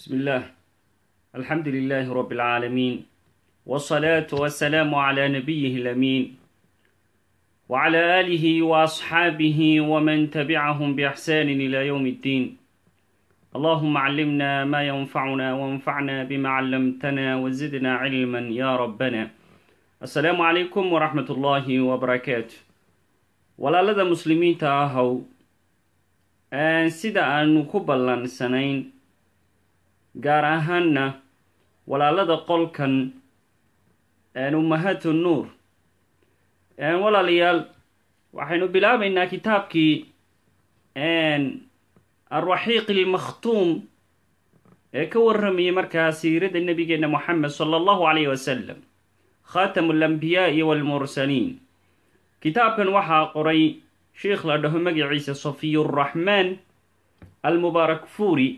بسم الله الحمد لله رب العالمين والصلاة والسلام على نبيه الأمين وعلى آله وأصحابه ومن تبعهم بإحسان إلى يوم الدين اللهم علمنا ما ينفعنا وانفعنا بما علمتنا وزدنا علما يا ربنا السلام عليكم ورحمة الله وبركاته ولا لدى مسلمين تاهو سيدا أن كبلا سنين gaar ahaanna walaalada qolkan ummahaatu nuur walaalayaal waxaynu bilaabaynaa kitaabkii arwaxiiq ilmakhtuum ee ka warramayay markaa siirada nebigeenna moxamed sala allahu calayhi wasalam khaatamu alambiyaa'i waalmursaliin kitaabkan waxaa qoray sheikh la dhaho magaciisa safiyuraxmaan almubaarak fuuri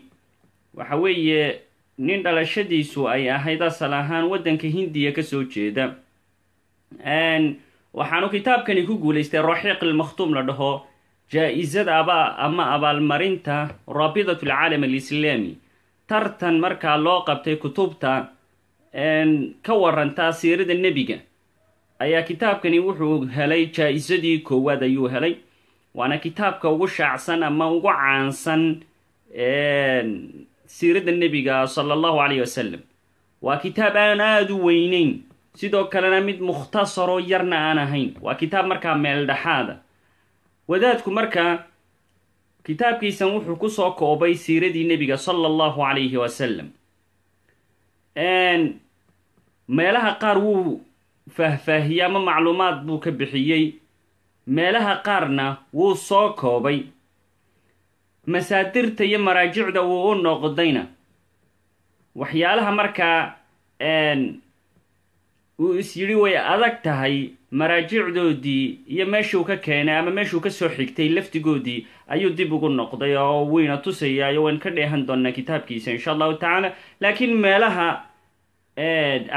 waxa weeye nin dhalashadiisu ay ahayd asal ahaan waddanka hindiya kasoo jeeda waxaanu kitaabkani ku guulaystay raxiiqil makhtuum la dhaho jaa-isada aba ama abaalmarinta raabidat alcaalam alislaami tartan markaa loo qabtay kutubta ka waranta siirada nebiga ayaa kitaabkani wuxuu helay jaa-isadii koowaad ayuu helay waana kitaabka ugu shaacsan ama ugu caansan siirada nebiga sala allahu caleyh wasalam waa kitaab aan aada u weyneyn sidoo kalena mid mukhtasaro yarna aan ahayn waa kitaab markaa meeldhexaada wadaadku markaa kitaabkiisan wuxuu kusoo koobay siiradii nebiga sala allahu calayhi wasallam meelaha qaar wuu faahfaahiyey ama macluumaad buu ka bixiyey meelaha qaarna wuu soo koobay masaadirta iyo maraajicda wuu u noqdayna waxyaalaha markaa uu is yidhi way adag tahay maraajicdoodii iyo meeshuu ka keenay ama meeshuu kasoo xigtay laftigoodii ayuu dib ugu noqday oo wiina tusayaayo waynu ka dheehan doonaa kitaabkiisa insha allahu tacaala laakiin meelaha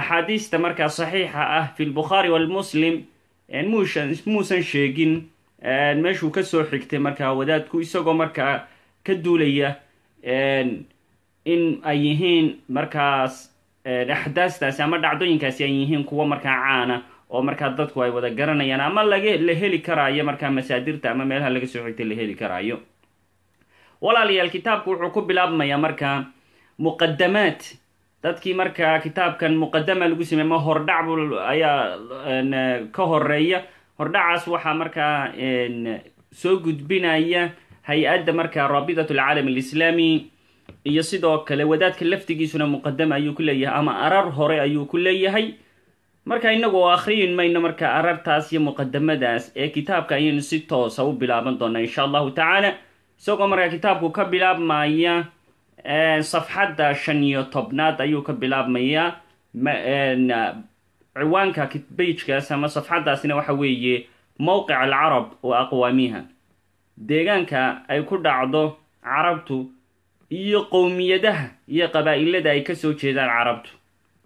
axaadiista markaa saxiixa ah fi lbukhaari waalmuslim muusan sheegin meeshuu ka soo xigtay markaa wadaadku isagoo markaa ka duulaya in ay yihiin markaas axdaastaasi ama dhacdooyinkaasi ay yihiin kuwo markaa caana oo markaa dadku ay wada garanayaan ama laga la heli karaayo markaa masaadirta ama meelaha laga soo xigtay la heli karaayo walaalayaal kitaabku wuxuu ku bilaabmayaa markaa muqadamaat dadkii markaa kitaabkan muqadama lagu sameeye ma hordhac ayaa ka horeeya hordhacaas waxaa markaa soo gudbinaya hay-adda marka raabidat alcaalam alislaami iyo sidoo kale wadaadka laftigiisuna muqadam ayuu ku leeyahay ama arar hore ayuu ku leeyahay marka inagu oo akhriyin mayno marka arartaas iyo muqadamadaas ee kitaabka ayaynu si toosa u bilaaban doonaa insha allahu tacaala isagoo markaa kitaabku ka bilaabmaya safxadda shan iyo tobnaad ayuu ka bilaabmayaa ciwaanka bayjkaas ama safxaddaasina waxa weeye mowqic alcarab wa aqwaamiha deegaanka ay ku dhacdo carabtu iyo qowmiyadaha iyo qabaa-ilada ay kasoo jeedaan carabtu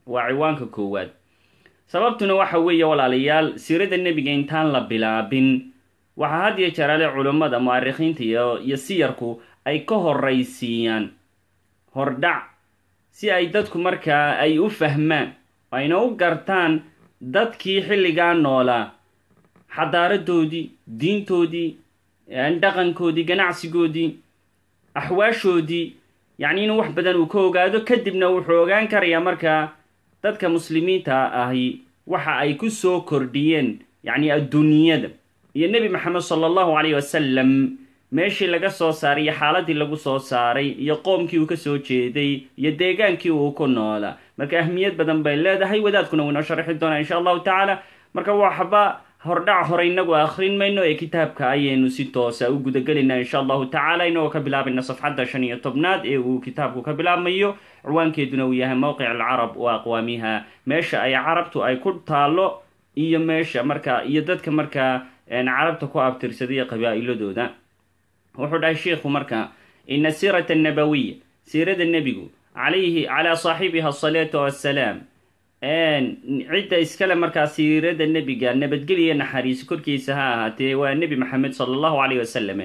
waa ciwaanka koowaad sababtuna waxa weeye walaalayaal siirada nebiga intaan la bilaabin waxaa had iyo jeer ale culimmada mu-arikhiinta iyo siyarku ay ka horraysiiyaan hordhac si ay dadku markaa ay u fahmaan ayna u gartaan dadkii xilligaa noolaa xadaaradoodii diintoodii dhaqankoodii ganacsigoodii axwaashoodii yacni inuu wax badan uu ka ogaado kadibna wuxuu ogaan karayaa marka dadka muslimiinta ahi waxa ay ku soo kordhiyeen yacni adduunyada iyo nebi maxamed sala allahu caleyhi wasalam meeshii laga soo saaray iyo xaaladii lagu soo saaray iyo qoomkii uu ka soo jeeday iyo deegaankii uu ku noolaa marka ahmiyad badan bay leedahay wadaadkuna wuu inoo sharxi doonaa insha allahu tacaala marka waxba hordhac hore inagu akhrin mayno ee kitaabka ayaynu si toosa u gudagelaynaa insha allahu tacaala inagoo ka bilaabayna safxadda shan iyo tobnaad ee uu kitaabku ka bilaabmayo ciwaankeeduna uu yahay mowqic alcarab wa aqwaamiha meesha ay carabtu ay ku taalo iyo meesha marka iyo dadka markaa carabta ku abtirsadaya qabaa-iladooda wuxuu dhahay sheikhu marka ina siirata annabawiya siirada nebigu calayhi calaa saaxibiha asalaatu wassalaam cidda iskale markaa siirada nebiga nabadgeliya naxariis korkiisa ha ahaatee waa nebi maxamed sala allahu caleyh wasalam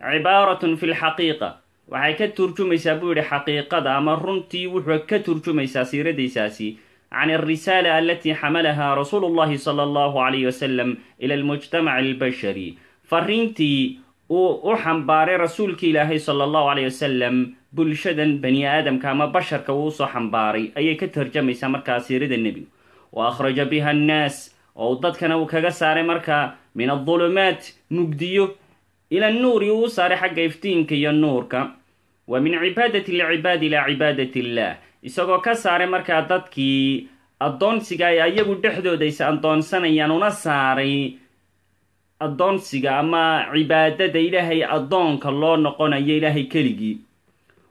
cibaaratun fi lxaqiiqa waxay ka turjumaysaa buu yidhi xaqiiqada ama runtii wuxuu ka turjumaysaa siiradiisaasi can alrisaala alatii xamalaha rasuulu llahi sala allahu calayh wasalam ila almujtamaci albashari fariintii uu u xambaaray rasuulkii ilaahay sala allahu caleyh wasalam bulshadan bani aadamka ama basharka uu usoo xambaaray ayay ka tarjamaysaa markaa siirada nebigu wa akhraja biha annaas oo dadkana uu kaga saaray markaa min adulumaat nugdiyo ila nuuri uu u saaray xagga iftiinka iyo nuurka wa min cibaadati alcibaadi ila cibaadati illaah isagoo ka saaray markaa dadkii addoonsiga ay ayagu dhexdooda is addoonsanayaan una saaray addoonsiga ama cibaadada ilaahay addoonka loo noqonayo ilaahay keligii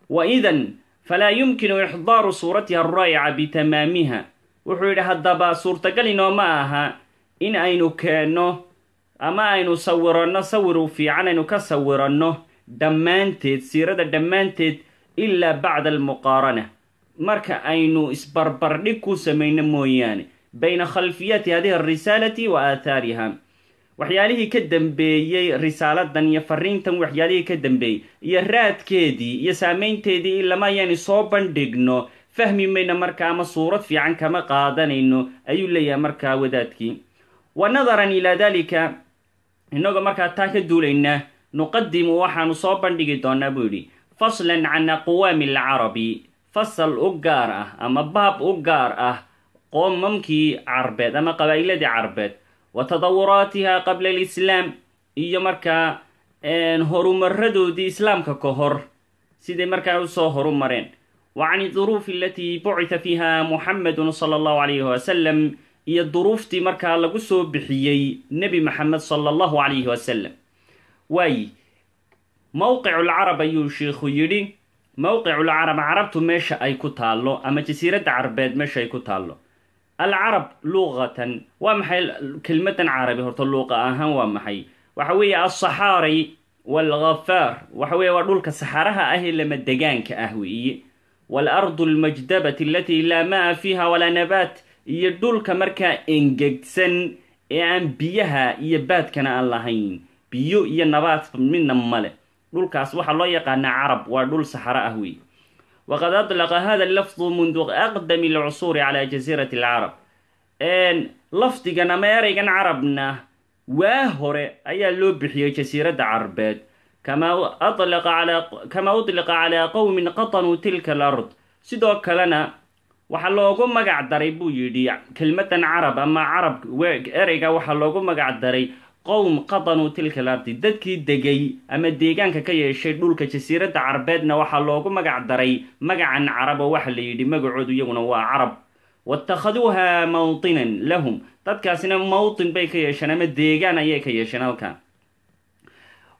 wa idan falaa yumkinu ixdaaru suuratiha araa'ica bitamaamiha wuxuu yidhi haddaba suurtagalinoo ma aha in aynu keenno ama aynu sawiranno sawir u fiican aynu ka sawiranno dhammaanteed siirada dhammaanteed ilaa bacda almuqaarana marka aynu isbarbardhig ku samayno mooyaane bayna khalfiyati hadihi alrisaalati wa aathaariha waxyaalihii ka dambeeyey risaaladan iyo fariintan waxyaalihii ka dambeeyey iyo raadkeedii iyo saameynteedii ilama ayaani soo bandhigno fahmi mayno marka ama suurad fiican kama qaadanayno ayuu leeyahay markaa wadaadkii wa nadaran ilaa dalika innagoo markaa taa ka duulaynaa nuqadimu waxaanu soo bandhigi doonaa buu yidhi faslan can aqwaami alcarabi fasal u gaar ah ama baab u gaar ah qoomamkii carbeed ama qabaa'iladii carbeed wa tadawuraatiha qabla alislaam iyo markaa horumaradoodii islaamka ka hor siday markaa usoo horumareen wa can iduruufi alatii bucita fiiha muxamedun sala allahu calayhi wasalam iyo duruuftii markaa lagu soo bixiyey nebi maxamed sala allahu calayhi wasalam waayi mowqiculcarab ayuu sheikhu yidhi mowqiculcarab carabtu meesha ay ku taallo ama jasiiradda carbeed meesha ay ku taallo alcarab luqatan waa maxay kelmadan carabi horta luuqa ahaan waa maxay waxa weeye alsaxaari walghafaar waxa weye waa dhulka saxaraha ah ee lama degaanka ah weeye waalardu almajdabati alatii laa maa fiiha walaa nabaat iyo dhulka markaa engegsan ee aan biyaha iyo baadkana aan lahayn biyo iyo nabaat midna male dhulkaas waxaa loo yaqaanaa carab waa dhul saxaro ah weeye waqad أطلق hada lafdu mundu aqdami lcusuuri calaa jasiirati alcarab lafdigan ama ereygan carabna waa hore ayaa loo bixiyey jasiiradda carbeed kamaa kamaa udliqa calaa qowmin qatanuu tilka alard sidoo kalena waxaa loogu magac daray buu yidhi kelmadan carab ama carab ereyga waxaa loogu magac daray qowm qadanuu tilka ardi dadkii degay ama deegaanka ka yeeshay dhulka jasiiradda carbeedna waxaa loogu magac daray magacan carab oo waxaa la yidhi magacoodu iyaguna waa carab watakhaduuha mawtinan lahum dadkaasina mawtin bay ka yeesheen ama deegaan ayay ka yeesheen halkan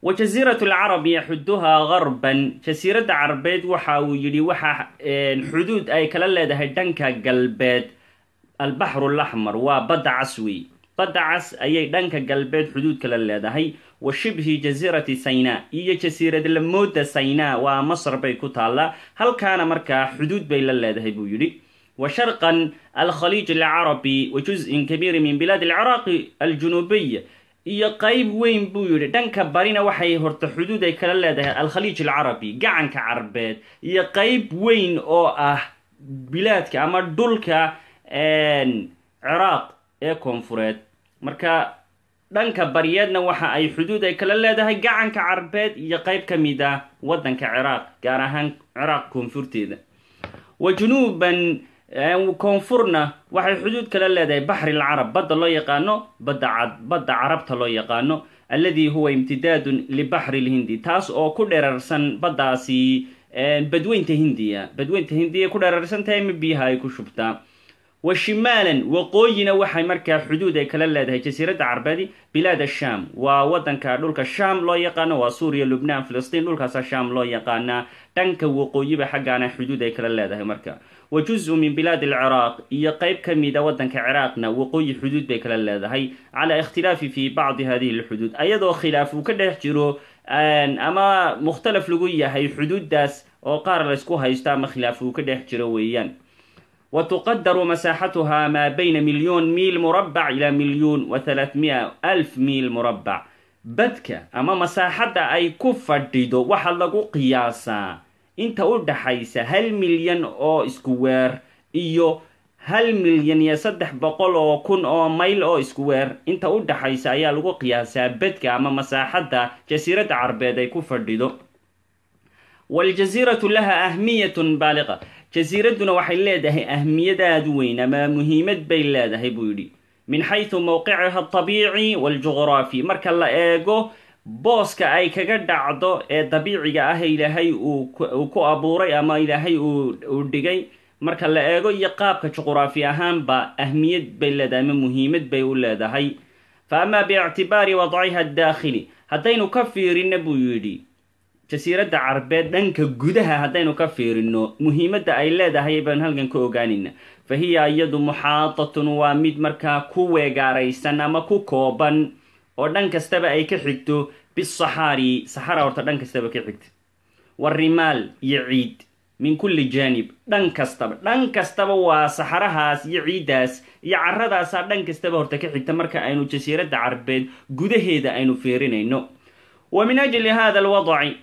wa jasiiratu alcarab yaxuduhaa garban jasiiradda carbeed waxa uu yidhi waxa xuduud ay kala leedahay dhanka galbeed albaxru laxmar waa badda caswey badacas ayay dhanka galbeed xuduud kala leedahay wa shibhi jasiirati sayna iyo jasiirad lamooda mooda sayna waa masr bay ku taallaa halkaana markaa xuduud bay la leedahay buu yidhi wa sharqan alkhaliij alcarabi wa juz-in kabiiri min bilaad alciraaqi aljunuubiya iyo qayb weyn buu yidhi dhanka barina waxay horta xuduud ay kala leedahay alkhaliij alcarabi gacanka carbeed iyo qayb weyn oo ah bilaadka ama dhulka ciraaq ee koonfureed marka dhanka baryeedna waxa ay xuduud ay kala leedahay gacanka carbeed iyo qeyb ka mid ah waddanka ciraaq gaar ahaan ciraaq koonfurteeda wa junuuban koonfurna waxay xuduud kala leedahay baxri lcarab badda loo yaqaano badda badda carabta loo yaqaano alladii huwa imtidaadun libaxri lhindi taas oo ku dherarsan baddaasi badweynta hindiya badweynta hindiya ku dherarsantahay ma biyaha ay ku shubtaa wa shimaalan waqooyina waxay markaa xuduud ay kala leedahay jasiiradda carbeedi bilaad ashaam waa wadanka dhulka sham loo yaqaano waa suuriya lubnaan filistiin dhulkaasa sham loo yaqaanaa dhanka waqooyiba xaggaana xuduud ay kala leedahay marka wa juz min bilaad alciraaq iyo qeyb ka mid wadanka ciraaqna waqooyi xuduud bay kala leedahay calaa ikhtilaafi fii bacdi hadihi alxuduud ayadoo khilaaf uu ka dhex jiro ama mukhtalaf lagu yahay xuduudaas oo qaar laysku haysto ama khilaaf uu ka dhex jiro weeyaan وتقدر مساحتها ما بين مليون ميل مربع إلى مليون وثلاثمائة ألف ميل مربع badka ama masaaxadda ay ku fadhido waxaa lagu qiyaasaa inta u dhaxaysa hal milyan oo isku weer iyo hal milyan iyo saddex boqol oo kun oo mayl oo isku weer inta u dhaxaysa ayaa lagu qiyaasaa badka ama masaaxadda jasiiradda carbeed ay ku fadhido waljasiiratu laha ahmiyatun baaliqa jasiiradduna waxay leedahay ahmiyad aad weyn ama muhiimad bay leedahay buu yidhi min xaysu mowqiciha aldabiici waljuqraafi marka la eego booska ay kaga dhacdo ee dabiiciga ah ilaahay uu ku abuuray ama ilaahay uu dhigay marka la eego iyo qaabka juqraafi ba ahmiyad bay leedahay ama muhiimad bay u leedahay fa amaa biictibaari wadciha adaakhili haddaynu ka fiirina buu yidhi jasiiradda carbeed dhanka gudaha haddaynu ka fiirino muhiimadda ay leedahay baan halkan ka ogaanaynaa fa hiya iyadu muxaatatun waa mid markaa ku weegaaraysan ama ku kooban oo dhan kastaba ay ka xigto bisaxaari saxara horta dhan kastaba ka xigta warimaal iyo ciid min kulli jaanib dhan kastaba dhan kastaba waa saxarahaas iyo ciiddaas iyo carradaasaa dhan kastaba horta ka xigta marka aynu jasiiradda carbeed gudaheeda aynu fiirinayno wa min ajli hada alwadaci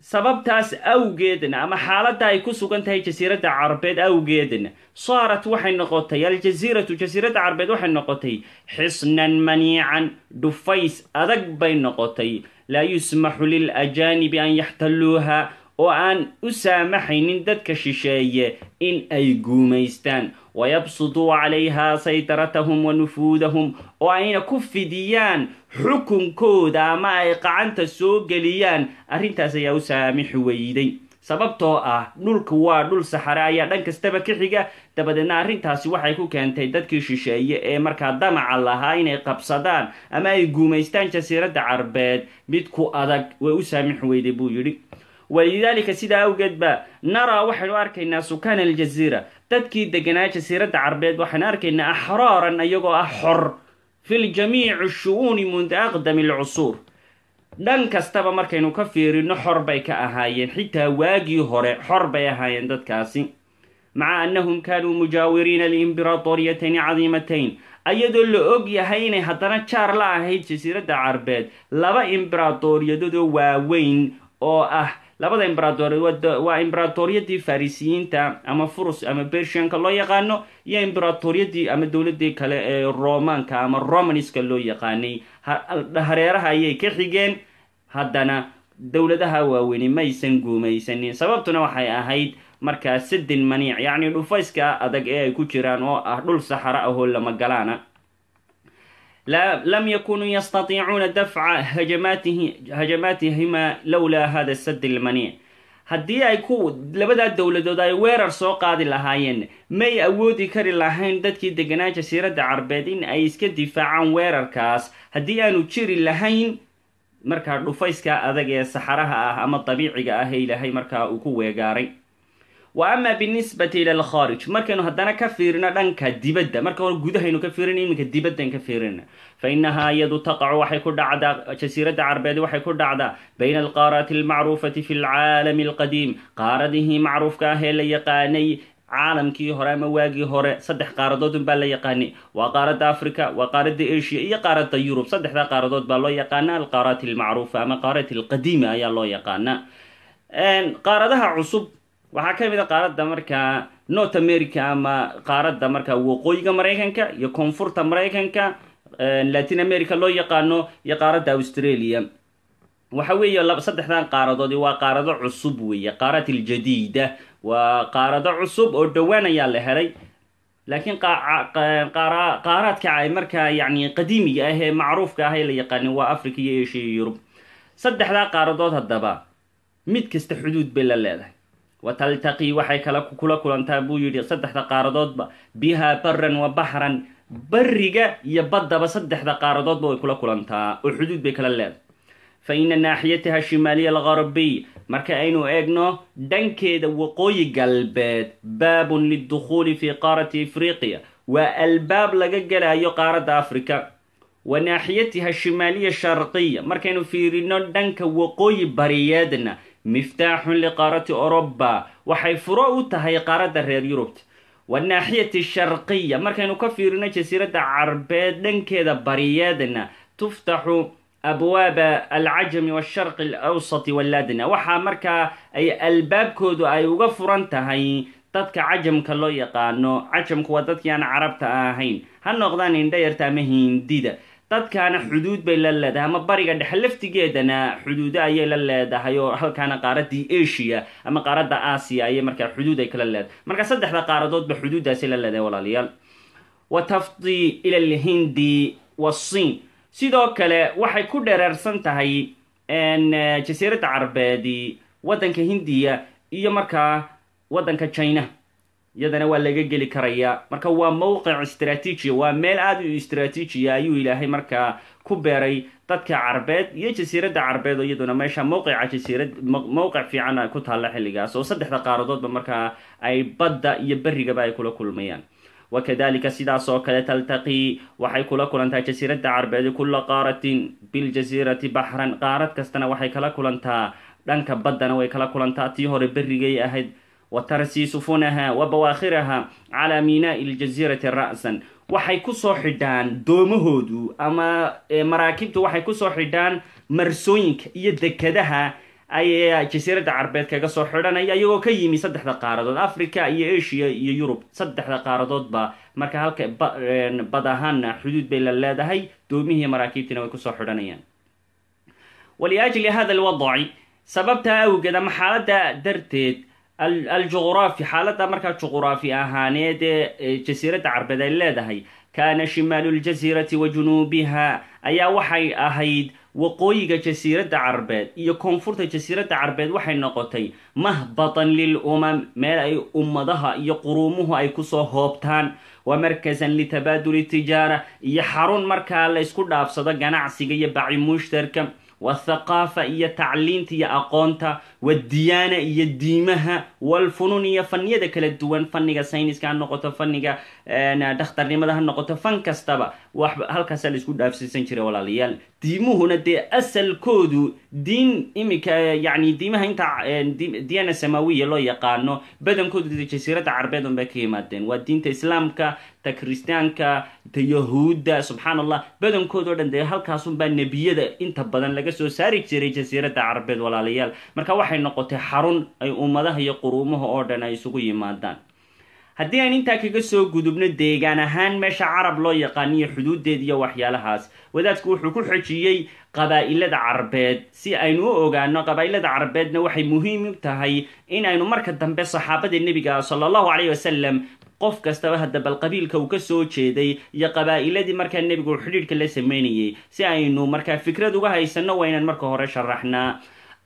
sababtaas awgeedna ama xaaladda ay ku sugan tahay jasiiradda carabeed awgeedna saarat waxay noqotay aljasiiratu jasiiradda carabeed waxay noqotay xisnan maniican dhufays adag bay noqotay laa yusmaxu lilajaanibi an yaxtaluuha oo aan u saamaxaynin dadka shisheeye in ay guumaystaan wayabsuduu calayhaa saytaratahum wa nufuudahum oo ayna ku fidiyaan xukunkooda ama ay qacanta soo geliyaan arrintaas ayaa u saamixi weyday sababtoo ah dhulka waa dhul saxare ayaa dhan kastaba ka xiga dabadeedna arrintaasi waxay ku keentay dadkii shisheeye ee markaa damaca lahaa inay qabsadaan ama ay guumaystaan jasiiradda carbeed mid ku adag way u saamixi weyday buu yidhi walidaalika sidaa awgeed ba naraa waxaynu arkaynaa sukaana aljaziira dadkii deganaa jasiiradda carbeed waxaynu arkaynaa axraaran iyagoo ah xor fi jamiici shu-uuni munda aqdami alcusuur dhan kastaba markaynu ka fiirino xor bay ka ahaayeen xitaa waagii hore xor bay ahaayeen dadkaasi maca annahum kaanuu mujaawiriina liimbiraatoriyatayni cadiimatayn ayadoo la og yahay inay haddana jaar la ahayd jasiiradda carbeed laba imberaatoriyadadoo waaweyn oo ah labada imberator waa imberatoriyadii farisiyiinta ama furus ama bersianka loo yaqaano iyo imberatoriyadii ama dowladii kale ee eh, romaanka ama romaniska loo yaqaanay hareeraha ayay ka xigeen haddana dowladaha waaweyni maysan guumaysanin sababtuna waxay ahayd markaa sidin maniic yacni dhufayska adag ee eh, ay ku jiraan oo ah dhul saxara ahoo lama galaana لا لم يكونوا يستطيعون دفع هجماته هجماتهما lowlaa hada sad lmaniic haddii ay ku labadaa dowladood ay weerar soo qaadi lahaayeen may awoodi kari lahayn dadkii deganaa jasiiradda carbeed in ay iska difaacaan weerarkaas haddii aanu jiri lahayn markaa dhufayska adag ee saxaraha ah ama dabiiciga ah ee ilaahay markaa uu ku weegaaray wa ama binisbati ila alkhaarij markaynu hadana ka fiirino dhanka dibada marka hore gudahaynu ka fiirin iminka dibaddayn ka fiirinana fa inahaa iyadu taqacu waxay ku dhacdaa jasiirada carbeed waxay ku dhacdaa bayna alqaaraati almacruufati fi alcaalami alqadiim qaaradihii macruufka ah ee la yaqaanay caalamkii hore ama waagii hore saddex qaaradood baa la yaqaanay waa qaarada africa waa qaarada asia iyo qaarada yurub saddexdaa qaaradood baa loo yaqaana alqaaraati almacruufa ama qaarati alqadiima ayaa loo yaqaana qaaradaha cusub waxaa ka mid a ah qaaradda markaa north america ama qaaradda markaa waqooyiga maraykanka iyo koonfurta maraykanka eh, latin america loo yaqaano iyo qaaradda australia waxa weeye saddexdan qaaradoodi waa qaarado cusub weeye qaarad iljadiida waa qaarado cusub oo dhowaan ayaa la helay laakiin qaaraadka ay markaa yani qadiimiga ah ee macruufka ah la yaqaanin waa africa iyo asia iyo yurub saddexdaa qaaradood haddaba mid kasta xuduud bay la leedahay wataltaqii waxay kula kulantaa buu yidhi saddexda qaaradoodba bihaa baran wa baxran bariga iyo baddaba saddexda qaaradoodba way kula kulantaa oo xuduud bay kala leedahay fa ina naaxiyataha shimaaliya algarbiy marka aynu eegno dhankeeda waqooyi galbeed baabun lidukhuuli fii qaarati afriqiya waa albaab laga galayo qaaradda afrika wa naaxiyatiha shimaaliya sharqiya markaynu fiirino dhanka waqooyi bariyeedna miftaaxun liqaarati oroba waxay furo u tahay qaaradda reer yurubta wanaaxiyati sharqiya markaynu ka fiirino jasiiradda carbeed dhankeeda bariyeedna tuftaxu abwaaba alcajami washarqi alawsati waladna waxaa markaa ay albaabkoodu ay uga furan tahay dadka cajamka loo yaqaano cajamku waa dadkii aan carabta ahayn ha noqdaan indhayarta ama hindida dadkaana xuduud bay la leedahay ama bariga dhexe laftigeedana xuduudo ayay la leedahay oo halkaana qaaradii asia ama qaaradda aasiya ayay markaa xuduud ay kala leedahay marka saddexda qaaradoodba xuduuddaasi la leedahay walaalayaal wa tafdi ila alhindi waasiin sidoo kale waxay ku dhereersan tahay jasiiradda carbeed waddanka hindiya iyo markaa waddanka china iyadana waa laga geli karayaa marka waa mowqic istraatiijia waa meel aada u istraatiijia ayuu ilaahay markaa ku beeray dadka carbeed iyo jasiiradda carbeed iyaduna meesha mowqica jasiirad mowqic fiican ku taalla xilligaas oo saddexda qaaradoodba markaa ay badda iyo berigaba ay kula kulmayaan wakadalika sidaas oo kale taltaqii waxay kula kulantaa jasiiradda carbeed kulla qaaratin biljasiirati baxran qaarad kastana waxay kala kulantaa dhanka baddana way kala kulantaa tii hore berrigay ahayd watarsi sufunaha wa bawaakhiraha calaa miinaa'i iljasiirati ra'san waxay soo xidhaan doomahoodu ama maraakiibtu waxay kusoo xidhaan marsooyinka iyo dekedaha ay jasiiradda carbeed kaga soo xidhanaya iyagoo ka yimi saddexda qaaradood africa iyo asia iyo yurub saddexda qaaradoodba marka halka bad ahaanna xuduud bay la leedahay doomihii maraakiibtiina way kusoo xidhanayaan waliajli hada alwadaci sababta awgeed ama xaaladda darteed aljuquraafi xaaladda markaa juquraafi ahaaneed ee jasiiradda carbeed ay leedahay kaana shimaalu ljasiirati wa junuubiha ayaa waxay ahayd waqooyiga jasiiradda carbeed iyo koonfurta jasiiradda carbeed waxay noqotay mahbatan lil umam meel ay ummadaha iyo quruumuhu ay kusoo hoobtaan wa markasan litabaaduli tijaara iyo xarun markaa la isku dhaafsado ganacsiga iyo baci mushtarka wathaqaafa iyo tacliinta iyo aqoonta wadiyaana iyo diimaha walfunun iyo faniyada kala duwan faniga sayniska ha noqoto faniga dhakhtarnimada ha noqoto fan kastaba wax halkaasaa laisku dhaafsiisan jiray walaalayaal diimuhuna dee asalkoodu diin imika yani diimaha inta diyaana samaawiya loo yaqaano badankoodu de jasiiradda carbeed un bay ka yimaadeen waa diinta islaamka ta kiristaanka ta yahuudda subxaan allah badankood dhan dee halkaasunbaa nebiyada inta badan laga soo saari jiray jasiiradda carabeed walaalayaal marka waxay noqotay xarun ay ummadaha iyo quruumaha oo dhan ay isugu yimaadaan haddii aan intaa kaga soo gudubno deegaan ahaan meesha carab loo yaqaan iyo xuduuddeed iyo waxyaalahaas wadaadku wuxuu ku xojiyey qabaa'ilada carbeed si aynu u ogaano qabaa'ilada carbeedna waxay muhiim u tahay in aynu marka dambe saxaabada nebiga sala allahu calayhi wasalam qof kastaba hadda bal qabiilka uu ka soo jeeday iyo qabaa'iladii markaa nebigu xidhiidhka la sameynayay si aynu markaa fikrad uga haysanno waa inaan marka hore sharaxnaa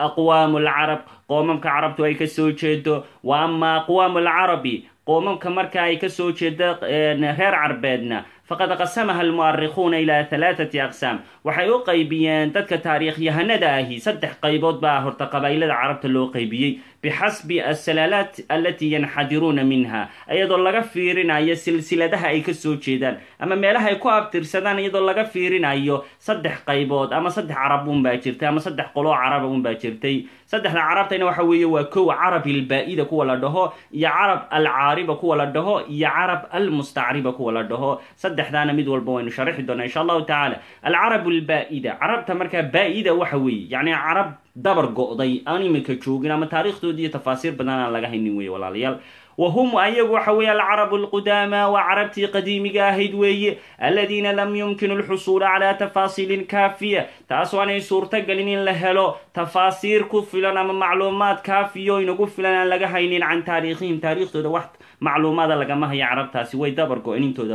aqwaamul carab qoomamka carabtu ay ka soo jeedo wa ama aqwaamul carabi qoomamka markaa ay ka soo jeeda reer carbeedna faqad qasamaha almu'arikhuuna ilaa halaathati aqsaam waxay u qaybiyeen dadka taariikhyahanada ahi saddex qaybood baa horta qabaa'ilada carabta loo qaybiyey bixasbi assalaalaat allatii yanxadiruuna minha iyadoo laga fiirinayo silsiladaha ay ka soo jeedaan ama meelaha ay ku abtirsadaan iyadoo laga fiirinayo saddex qaybood ama saddex carab unbaa jirtay ama saddex qoloo caraba unbaa jirtay saddexda carabtayna waxa weeye waa kow carab ilbaa'ida kuwa la dhaho iyo carab alcaariba kuwa la dhaho iyo carab almustacriba kuwa la dhaho saddexdaana mid walba waynu sharixi doonaa insha allahu tacaala alcarab albaa'ida carabta markaa baa'ida waxa weeye yacni carab dabar go'day aan iminka joogin ama taariikhdoodi iyo tafaasiir badan aan laga haynin weye walaalayaal wahum ayagu waxa weeye alcarabu alqudaama waa carabtii qadiimiga ahayd weeye aladiina lam yumkinu alxusuula calaa tafaasiilin kaafiya taasoo aanay suurtagelin in la helo tafaasiir ku filan ama macluumaad kaafiya oo inagu filan aan laga haynin can taariikhihim taariikhdooda wax macluumaada lagama haya carabtaasi way dabar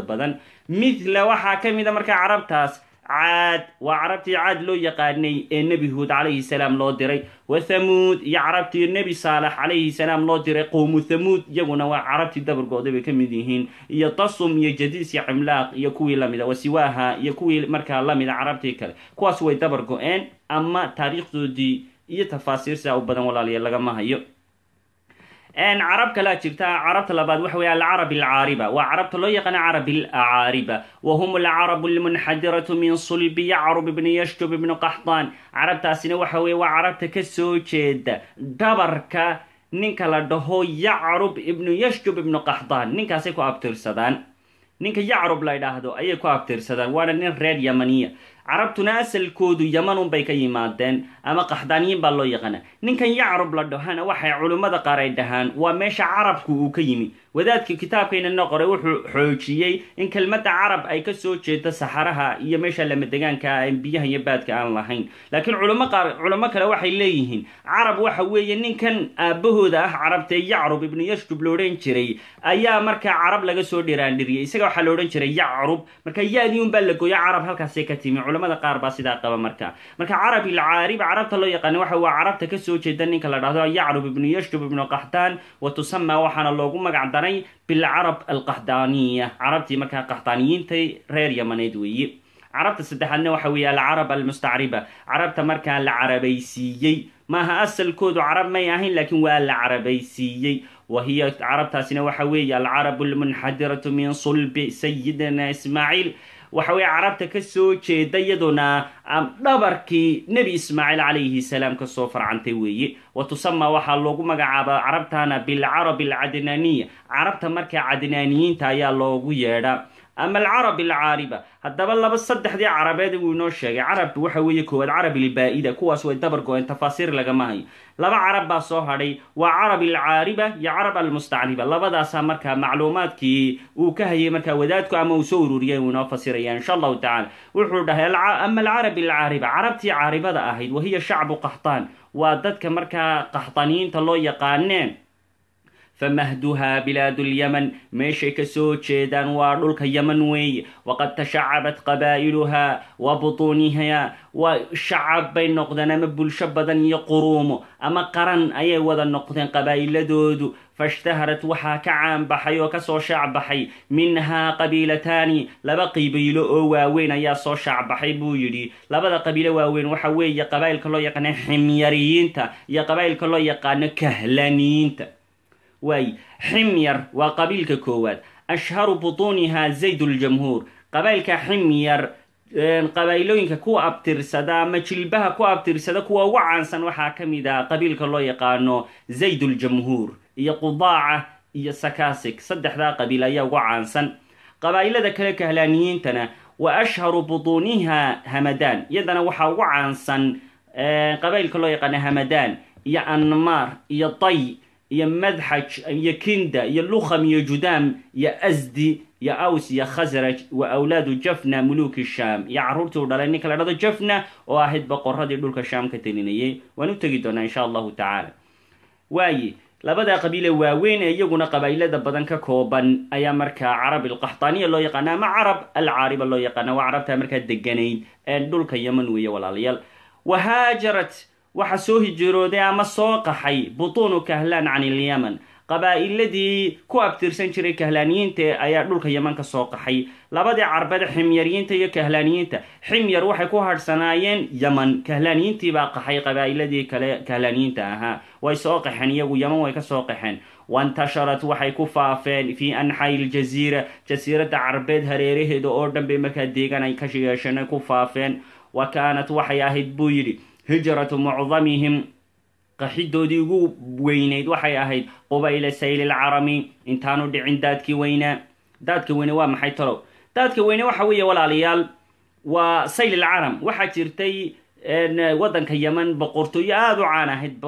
badan midla waxaa ka mida markaa carabtaas caad waa carabtii caad loo yaqaanay ee nebi huud calayhi salaam loo diray wa thamuud iyo carabtii nebi saalax calayhi salaam loo diray qowmu thamuud iyaguna waa carabtii dabargooda bay ka mid yihiin iyo tasum iyo jadiis iyo cimlaaq iyo kuwii lamida wa siwaaha iyo kuwii markaa lamida carabtii kale kuwaas way dabar go-een ama taariikhdoodii iyo tafaasiir sidaa u badan walaalaye lagama hayo carab kala jirta carabta labaad waxa wey alcarab alcaariba waa carabta loo yaqaana carab alacaariba wahum alcarab almunxadiratu min sulbi yacrub ibni yashtub ibn qaxdaan carabtaasina waxa weye waa carabta ka soo jeeda dhabarka ninka la dhaho yacrub ibnu yashtub ibnu qaxdaan ninkaasay ku abtirsadaan ninka yacrub la dhaahdo ayay ku abtirsadaan waana nin reer yamaniya carabtuna asalkoodu yamanun bay ka yimaadeen ama qaxdaaniyin baa loo yaqaana ninkan yacrub la dhahana waxay culimmada qaar ay dhahaan waa meesha carabku uu ka yimi wadaadka kitaabkaynana qoray wuxuu xoojiyey in kelmadda carab ay kasoo jeedo saxaraha iyo meesha lamadegaanka a ah, biyaha iyo baadka aan lahayn laakiin culimo qaar culimo kale waxay leeyihiin carab waxa weeye ninkan aabahooda ah carabtee yacrub ibnu yasjub la odhan jiray ayaa markaa carab laga soo dhiraandhiriyay isaga waxaa la odhan jiray yacrub marka ya-diun baa la gooyo carab halkaasay ka timi culamada qaar baa sidaa qaba marka marka carabi alcaariba carabta loo yaqaana waxa waa carabta kasoo jeeda ninka la dhahdo yacrub ibnu yashtub ibnu qaxdaan wa tusamaa waxaana loogu magac daray bilcarab alqaxdaaniya carabtii markaa qaxdaaniyiintay reer yamaneed weeye carabta saddexaadna waxa weeye alcarab almustacriba carabta markaa la carabaysiiyey maaha asalkoodu carab may ahayn laakiin waa la carabaysiiyey wahiya carabtaasina waxa weeye alcarab almunxadiratu min sulbi sayidina ismaaciil waxa waxawey carabta ka soo jeeda iyaduna dhabarkii nebi ismaaciil calayhi salaam kasoo farcantay weeye wa tusama waxaa loogu magacaaba carabtana bilcarabi alcadnaaniya carabta markaa cadnaaniyiinta ayaa loogu yeedhaa ama alcarab alcaariba haddaba laba saddexdii carabeed uu inoo sheegay carab waxa weeye koowaad carab ilbaa'ida kuwaas way dabar go-een tafaasiir lagama laba carab baa soo hadhay waa carab alcaariba iyo carab almustacriba labadaasaa markaa macluumaadkii uu ka hayay markaa wadaadku ama uu soo ururiyay uu inoo fasiraya insha allahu tacaala wuxuu dhahay ama alcarab alcaariba carabtii caaribada ahayd wahiya shacbu qaxtaan waa dadka markaa qaxtaniinta loo yaqaaneen famahduhaa lyaman meeshay ka soo jeedaan waa dhulka yaman weeye waqad tashacabat qabaa'iluha wa butuunihaa waa shacab bay noqdeen ama bulsho badan iyo quruumo ama qaran ayay wada noqdeen qabaa'iladoodu fashtaharat waxaa ka caanbaxay oo ka soo shaacbaxay minhaa qabiilataani laba qabiilo oo waaweyn ayaa soo shaacbaxay buu yidhi labada qabiilo waaweyn waxa weeye qabaa'ilka loo yaqaana ximyariyiinta iyo qabaa'ilka loo yaqaano kahlaniinta waay ximyar waa qabiilka koowaad ashharu butuunihaa zayduljamhuur qabailka ximyar qabailooyinka ku abtirsada ama jilbaha ku abtirsada kuwa ugu caansan waxaa ka mid ah qabiilka loo yaqaano zayduljamhuur iyo qudaaca iyo sakasig saddexdaa qabiil ayaa ugu caansan qabaa'ilada kale kahlaaniyiintana wa ashharu butuuniha hamadaan iyadana waxaa ugu caansan qabailka loo yaqaano hamadaan iyo anmaar iyo tay iyo madxaj iyo kinda iyo lukham iyo judaam iyo asdi iyo aws iyo khasraj wa awlaadu jafna muluki shaam iyo caruurtii u dhalay ninka la dhado jafna oo ahayd boqoradii dhulka shaam ka telinayay waan u tegi doonaa insha allahu tacaala waaye labadaa qabiile waaweyn ee iyaguna qabaailada badan ka kooban ayaa markaa carab ilqaxtaaniya loo yaqaana ama carab alcaariba loo yaqaana waa carabtaa markaa deganayd ee dhulka yaman weeye walaalayaal wahaajarat waxaa soo hijeerooday ama soo qaxay butuunu kahlaan can ilyaman qabaa'iladii ku abtirsan jiray kahlaaniyiinta ayaa dhulka yeman ka soo qaxay labadii carbeed ximyaryiinta iyo kahlaaniyiinta ximyar waxay ku hadhsanaayeen yeman kahlaaniyiintiibaa qaxay qabaa'iladii kale kahlaaniyiinta ahaa way soo qaxeen iyagu yeman way ka soo qaxeen waintasharat waxay ku faafeen fii anxaa'i iljasiira jasiiradda carbeed hareeraheeda oo dhan bay markaa deegan ay ka yeesheen ay ku faafeen wa kaanat waxay ahayd buu yidhi hijratu mucdamihim qaxidoodii ugu weyneyd waxay ahayd qubayla sayli lcarami intaanu dhicin daadkii weynaa daadka weyna waa maxay talow daadka weyne waxa weeye walaalayaal waa sayl lcaram waxaa jirtay wadanka yeman boqortooyo aad u caan ahayd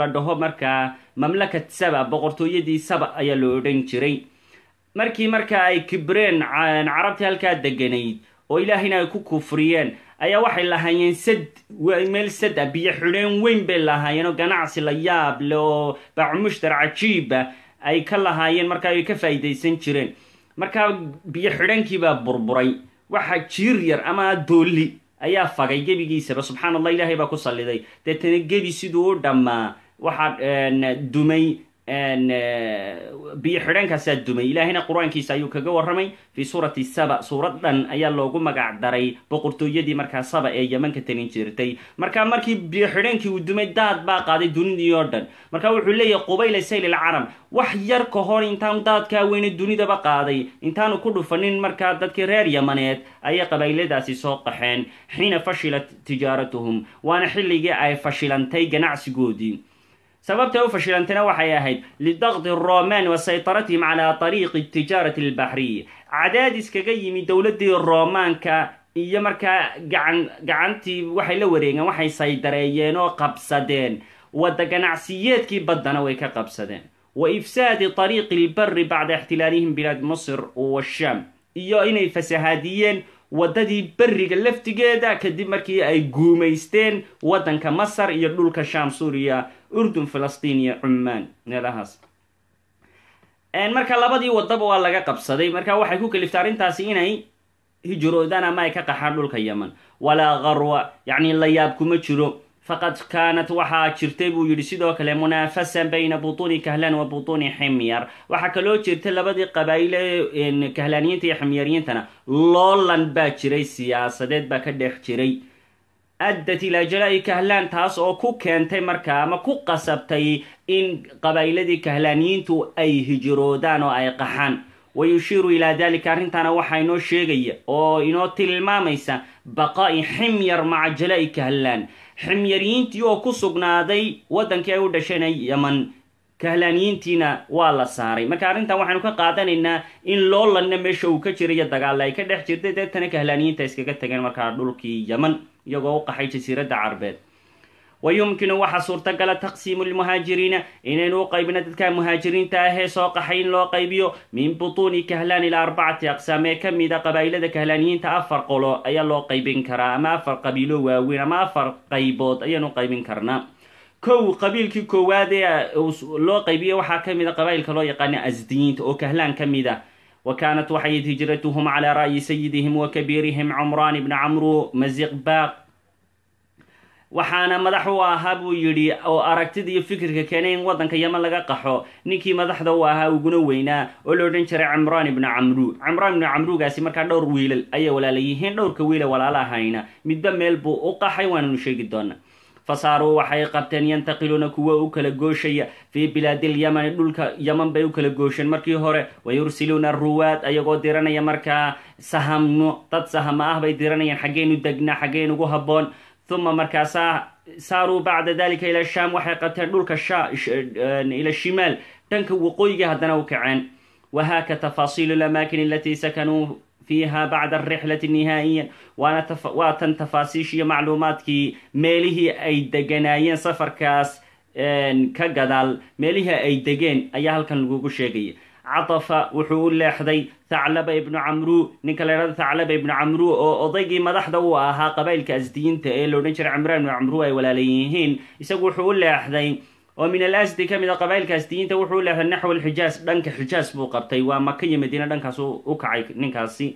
la dhaho markaa mamlakat saba boqortooyadii saba ayaa loo odhan jiray markii marka ay kibreen carabtii halkaa deganayd oo ilaahayna ay ku kufriyeen ayaa waxay lahaayeen sad meel sada ah, biyo xudheen weyn bay lahaayeen oo ganacsi la yaab leh oo baacumushtar cajiiba ah ay ka lahaayeen markaa ay ka faa'iidaysan jireen markaa biyo xidhaankiibaa burburay waxa jiir yar ama doolli ayaa fagay gebigiisaba subxaanallah ilaahay baa ku salliday deetana gebi siduu u dhammaa waxaa dumay Uh, biyo xidhankaasaa dumay ilaahayna qur-aankiisa ayuu kaga waramay fi suurati saba suuraddan ayaa loogu magac daray boqortooyadii markaa saba ee yeman ka talin jirtay marka markii biyo xidhankii uu dumay daad baa qaaday dunidii oo dhan marka wuxuu leeyahay qubayla sayl alcarab wax yar ka hor intaanu daadkaa weyne dunidaba qaaday intaanu ku dhufanin markaa dadkii reer yamaneed ayay qabayladaasi soo qaxeen xiina fashilat tijaaratuhum waana xilligii ay fashilantay ganacsigoodii sababta u fashilantana waxay ahayd lidaqdi roman wa saytaratihim calaa ariiqi tijaarati albaxriy cadaadis kaga yimi dowladdii roomaanka iyo markaa gacan gacantii waxay la wareegeen waxay saydareeyeen oo qabsadeen wada ganacsiyeedkii baddana way ka qabsadeen wa ifsaadi ariiqi lbari bacda ixtilaalihim bilaad misr sham iyo inay fasahaadiyeen waddadii beriga laftigeeda kadib markii ay guumaysteen waddanka masar iyo dhulka sham suuriya urdun filistiin iyo cummaan meelahaas marka labadii waddaba waa laga qabsaday marka waxay ku kaliftay arrintaasi inay hijroodaan ama ay ka qaxaan dhulka yeman walaa karwa la yaab kuma jiro faqad kaanat waxaa jirtay buu yidhi sidoo kale munaafasan bayna butuuni kahlan wa butuuni ximyar waxaa kaloo jirtay labadii qabaa'ile kahlaaniyiinta iyo ximyariyiintana loolan baa jiray siyaasadeed baa ka dhex jiray addat ilaa jalai kahlaan taas oo ku keentay marka ama ku qasabtay in qabaa'iladii kahlaaniyiintu ay hijroodaan oo ay qaxaan wayushiiru ilaa dalika arrintaana waxaa inoo sheegaya oo inoo tilmaamaysa baqaa'i ximyar maca jalai kahlaan ximyariintii oo ku sugnaaday waddankii ay u dhasheen yaman kahlaaniyiintiina waa la saaray marka arrintan waxaynu ka qaadanaynaa in loolanna meesha uu ka jirayo dagaalla ay ka dhex jirtay deetana kahlaaniyiinta iskaga tageen markaa dhulkii yaman iyagoo u qaxay jasiiradda carbeed wayumkinu waxaa suurtagala taqsiimu lmuhaajiriina inaynu u qaybina dadka muhaajiriinta ahee soo qaxay in loo qaybiyo min butuuni kahlaan ilaa arbacati aqsaam ee ka mida qabaa'ilada kahlaaniyiinta afar qolo ayaa loo qaybin karaa ama afar qabiilo waaweyn ama afar qaybood ayaanu qaybin karnaa kow qabiilkii koowaad ee loo qaybiya waxaa ka mid a qabaa'ilka loo yaqaana asdiyiinta oo kahlaan ka mid a وكانت وحيد هجرتهم على رأي سيدهم وكبيرهم عمران بن عمرو مزيق باق waxaana madax u ahaa buu yidhi oo aragtida iyo fikirka keenay in waddanka yeman laga qaxo ninkii madaxda u ahaa uguna weynaa oo la odhan jiray cimraan ibnu camruu cimraan ibnu camruugaasi markaa dhowr wiilal ayay walaala yihiin dhowrka wiile walaala ahayna midba meel buu u qaxay waananu sheegi doonaa fasaaruu waxay qabteen yantaqiluuna kuwa u kala gooshaya fii bilaadilyamani dhulka yaman bay u kala goosheen markii hore wayursiluuna ruwaad ayagoo diranaya markaa sahamno dad sahamo ah bay diranayaan xaggeynu degnaa xaggeynugu habboon uma markaasaa saaruu bacda dalika ila sham waxay qateen dhulka eh, ila shimaal dhanka waqooyiga haddana u kaceen wahaka tafaasiilu اlamaakin alatii sakanuu fiiha bacda arixlati nihaa'iyan waa tan tafaasiishiiyo macluumaadkii meelihii ay deganaayeen safarkaas eh, ka gadaal meelihii ay degeen ayaa halkan lagugu sheegaya catafa wuxuu u leexday thaclaba ibnu camru ninka la ydhahdo thaclaba ibnu camru oo odaygii madaxda uu ahaa qabailka asdiyiinta ee la odhan jiray cimraan ibnu camru ay walaalan yihiin isagu wuxuu u leexday oo min al asdi ka mid a ah qabailka asdiyiinta wuxuu u leexday naxw alxijaas dhanka xijaas buu qabtay waa maka iyo madiine dhankaas u kacay ninkaasi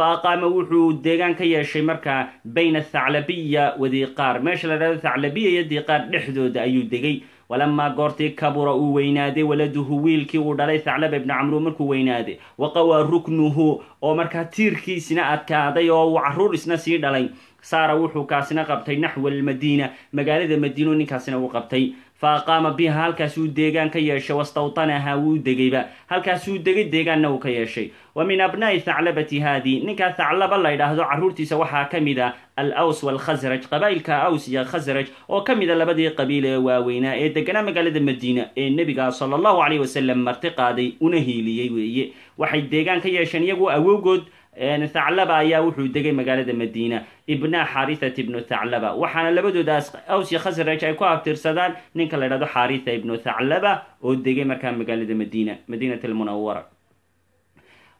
fa aqaama wuxuu deegaan ka yeeshay markaa bayna athaclabiya diiqaar meesha la dhahdo thaclabiya iyo diiqaar dhexdooda ayuu degay walamaa goortii kabura uu weynaaday waladuhu wiilkii uu dhalay thaclaba ibni camruu markuu weynaaday waqawaa ruknuhu oo markaa tiirkiisina adkaaday oo uu caruur isna sii dhalay saara wuxuu kaasina qabtay naxwa almadiina magaalada madiino ninkaasina uu qabtay faaqaama halkaas uu deegaan ka yeeshay wastawtanaha wuu degayba halkaasuu degay deegaanna uu ka yeeshay wa min abnaa'i thaclabati haadii ninkaa thaclaba la caruurtiisa waxaa ka mid a al aws walkhasraj qabaa'ilka aws iyo khasraj oo ka mida labadii qabiil ee waaweynaa ee deganaa magaalada madiina ee nebiga sala allahu caleyh wasalam marti qaaday una hiiliyey weeye waxay deegaan ka yeesheen iyagu awowgood thaclaba ayaa wuxuu degay magaalada madiina ibna xarithat ibnu thaclaba waxaana labadoodaas awsi khasraj ay ku abtirsadaan ninka la dhahdo xaritha ibnu thaclaba oo degay markaa magaalada madiina madiinat almunawara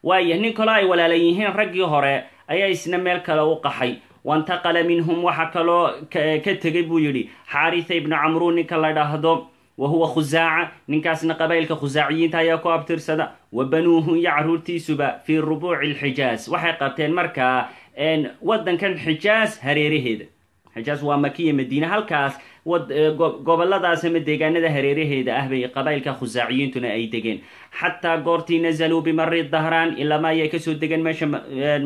waaya nin kaloo ay walaalan yihiin raggii hore ayaa isna meel kale u qaxay wantaqala minhum waxa kaloo ka tegay buu yidhi xaritha ibnu camrun ninka la dhahdo wa huwa khusaaca ninkaasna qabaa'ilka khusaaciyiinta ayaa ku abtirsada wa banuuhu iyo carruurtiisuba fii rubuuci alxijaas waxay qabteen markaa waddankan xijaas hareeraheeda xijaas waa makiya madiine halkaas goboladaas ama deegaanada hareeraheeda ah bay qabaa'ilka khusaaciyiintuna ay degeen xataa goortii nazaluu bimari dahraan ilaama ayay kasoo degeen meesha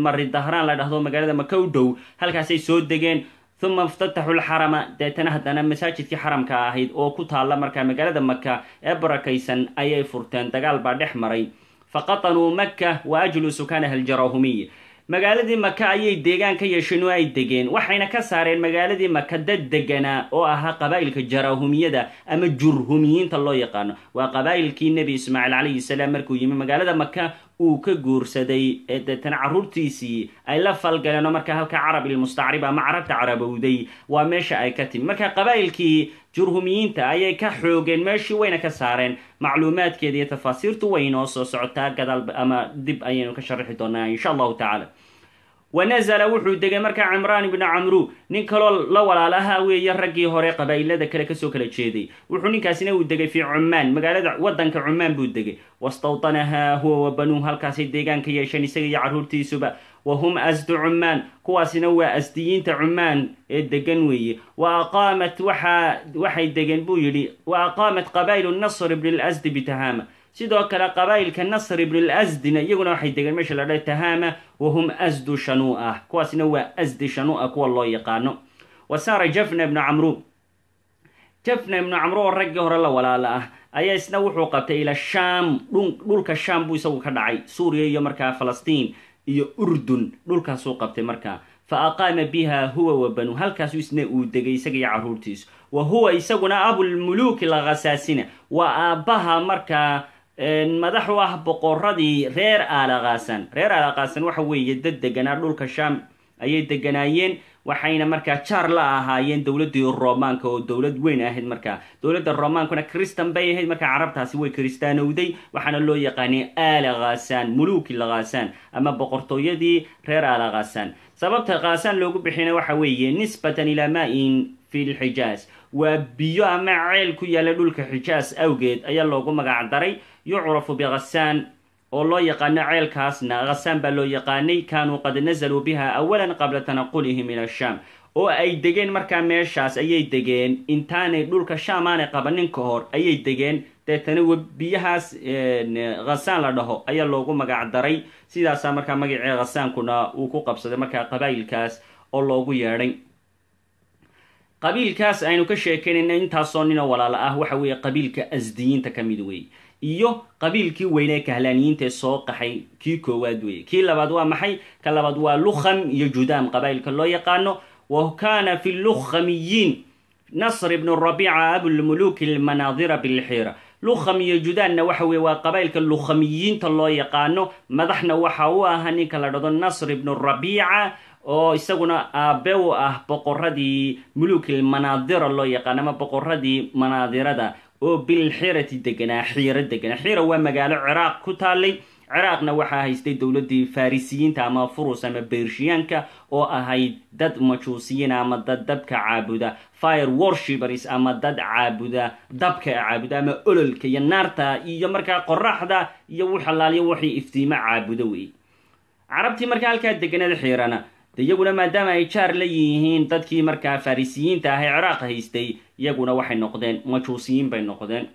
mari dahraan la dhahdo magaalada maka u dhow halkaasay soo degeen uma iftataxu lxarama deetana haddana masaajidkii xaramka ahayd oo ku taalla markaa magaalada maka ee barakaysan ayay furteen dagaal baa dhex maray faqatanuu maka wa ajluu sukaanaha aljarahumiy magaaladii maka ayay deegaan ka yeesheen oo ay degeen waxayna ka saareen magaaladii maka dad deganaa oo ahaa qabaa'ilka jarahumiyada ama jurhumiyiinta loo yaqaano waa qabaa'ilkii nebi ismaaciil calayhi salaam markuu yimi magaalada maka uu ka guursaday ee deetana caruurtiisii ay la falgaleen oo markaa halka carab ilmustacriba ama carabta carabowday waa meesha ay ka timi marka qabaa'ilkii jurhumiyiinta ayay ka xoogeen meeshii wayna ka saareen macluumaadkeeda iyo tafaasiirtu weyn oo soo socotaa gadaal ama dib ayaynu ka sharixi doonaa insha allahu tacaala wa wuxuu degay markaa cimraan ibnu camru nin kaloo la walaal ahaa weeye raggii hore qabaa'ilada kale kasoo kala jeeday wuxuu ninkaasina uu degay fii cummaan magaalada waddanka cummaan buu degay wastawtanahaa huwa wa banuuh halkaasay deegaanka yeesheen isaga iyo carruurtiisuba wa hum asdu cummaan kuwaasina waa asdiyiinta cummaan ee degan weeye wa aqaamat waxay degeen buu yidhi wa aqaamat qabaa'ilu nasr ibn lasdi bitahaama sidoo kale qabaa'ilka nasr ibn lasdina iyaguna waxay degeen meesha la dhaha tahama wahum asdu shanua kuwaasna waa asdi shanua kuwa loo yaqaano wasaara jafna ibnu camru jafna ibnu camru oo raggii hore la walaala ah ayaa isna wuxuu qabtay ila shaam dhulka shaam buu isagu ka dhacay suuriya iyo markaa falastiin iyo urdun dhulkaasuu qabtay markaa fa aqaama biha huwa wa banu halkaasu isna uu degay isaga iyo carruurtiisu wa huwa isaguna abulmuluuki lakasaasina waa aabbaha markaa madax u ah boqoradii reer aalaqaasan reer aalaqaasan waxa weeye dad deganaa dhulka sham ayay deganaayeen waxayna markaa jaar la ahaayeen dowladii roomaanka oo dowlad weyn ahayd marka dowladda romaankuna christan bay ahayd marka carabtaasi way kristaanowday waxaana loo yaqaanay aala khaasaan muluuki ama boqortooyadii reer aala khaasaan sababta khaasaan loogu bixina waxa weeye nisbatan ilaa maa-in fi lxijaaz waa biyo ama ceel ku yaala dhulka xijaas awgeed ayaa loogu magacdaray daray yucrafu bikhassaan oo loo yaqaano ceelkaasna khasaan baa loo yaqaanay kaanuu qad nasaluu biha awalan qabla tanaqulihi min ashaam oo ay degeen markaa meeshaas ayay degeen intaanay dhulka shaam aanay qabannin ka hor ayay degeen deetana biyahaas khasaan la dhaho ayaa loogu magac daray sidaasaa markaa magacii khasaankuna uu ku qabsaday markaa qabaayilkaas oo loogu yeedhay qabiilkaas aynu ka sheekaynayna intaasoo ninoo walaalo ah waxa weeye qabiilka asdiyiinta kamid mid weeye iyo qabiilkii weyne ee soo qaxay kii koowaad weeye kii labaad waa maxay ka labaad waa lukham iyo judaam qabaa'ilka loo yaqaano wa kaana fi lukhamiyiin nasr ibnu rabiica abulmuluk almanaadira bilxira lukham iyo judaanna waxa weye waa qabaa'ilka lukhamiyiinta loo yaqaano madaxna waxa u ahaa ninka la dhado nasr ibnu rabiica oo isaguna aabe u ah boqoradii mulukil manaadira loo yaqaano ama boqoradii manaadirada oo bilxirati degana xiiro deganaa xiiro waa magaalo ciraaq ku taalay ciraaqna waxaa haystay dowladdii farisiyiinta ama furus ama beershiyaanka oo ahayd dad majuusiyiin ama dad dabka caabuda fire worshipers ama dad caabuda dabka caabuda ama ololka iyo naarta iyo markaa qoraxda iyo wuxalaaliyo waxay iftiimo caabuda wey carabtii markaa halkaa deganada xiirana de iyaguna maadaama ay jaar la yihiin dadkii markaa farisiyiinta ah ee ciraaq haystay iyaguna waxay noqdeen majuusiyiin bay noqdeen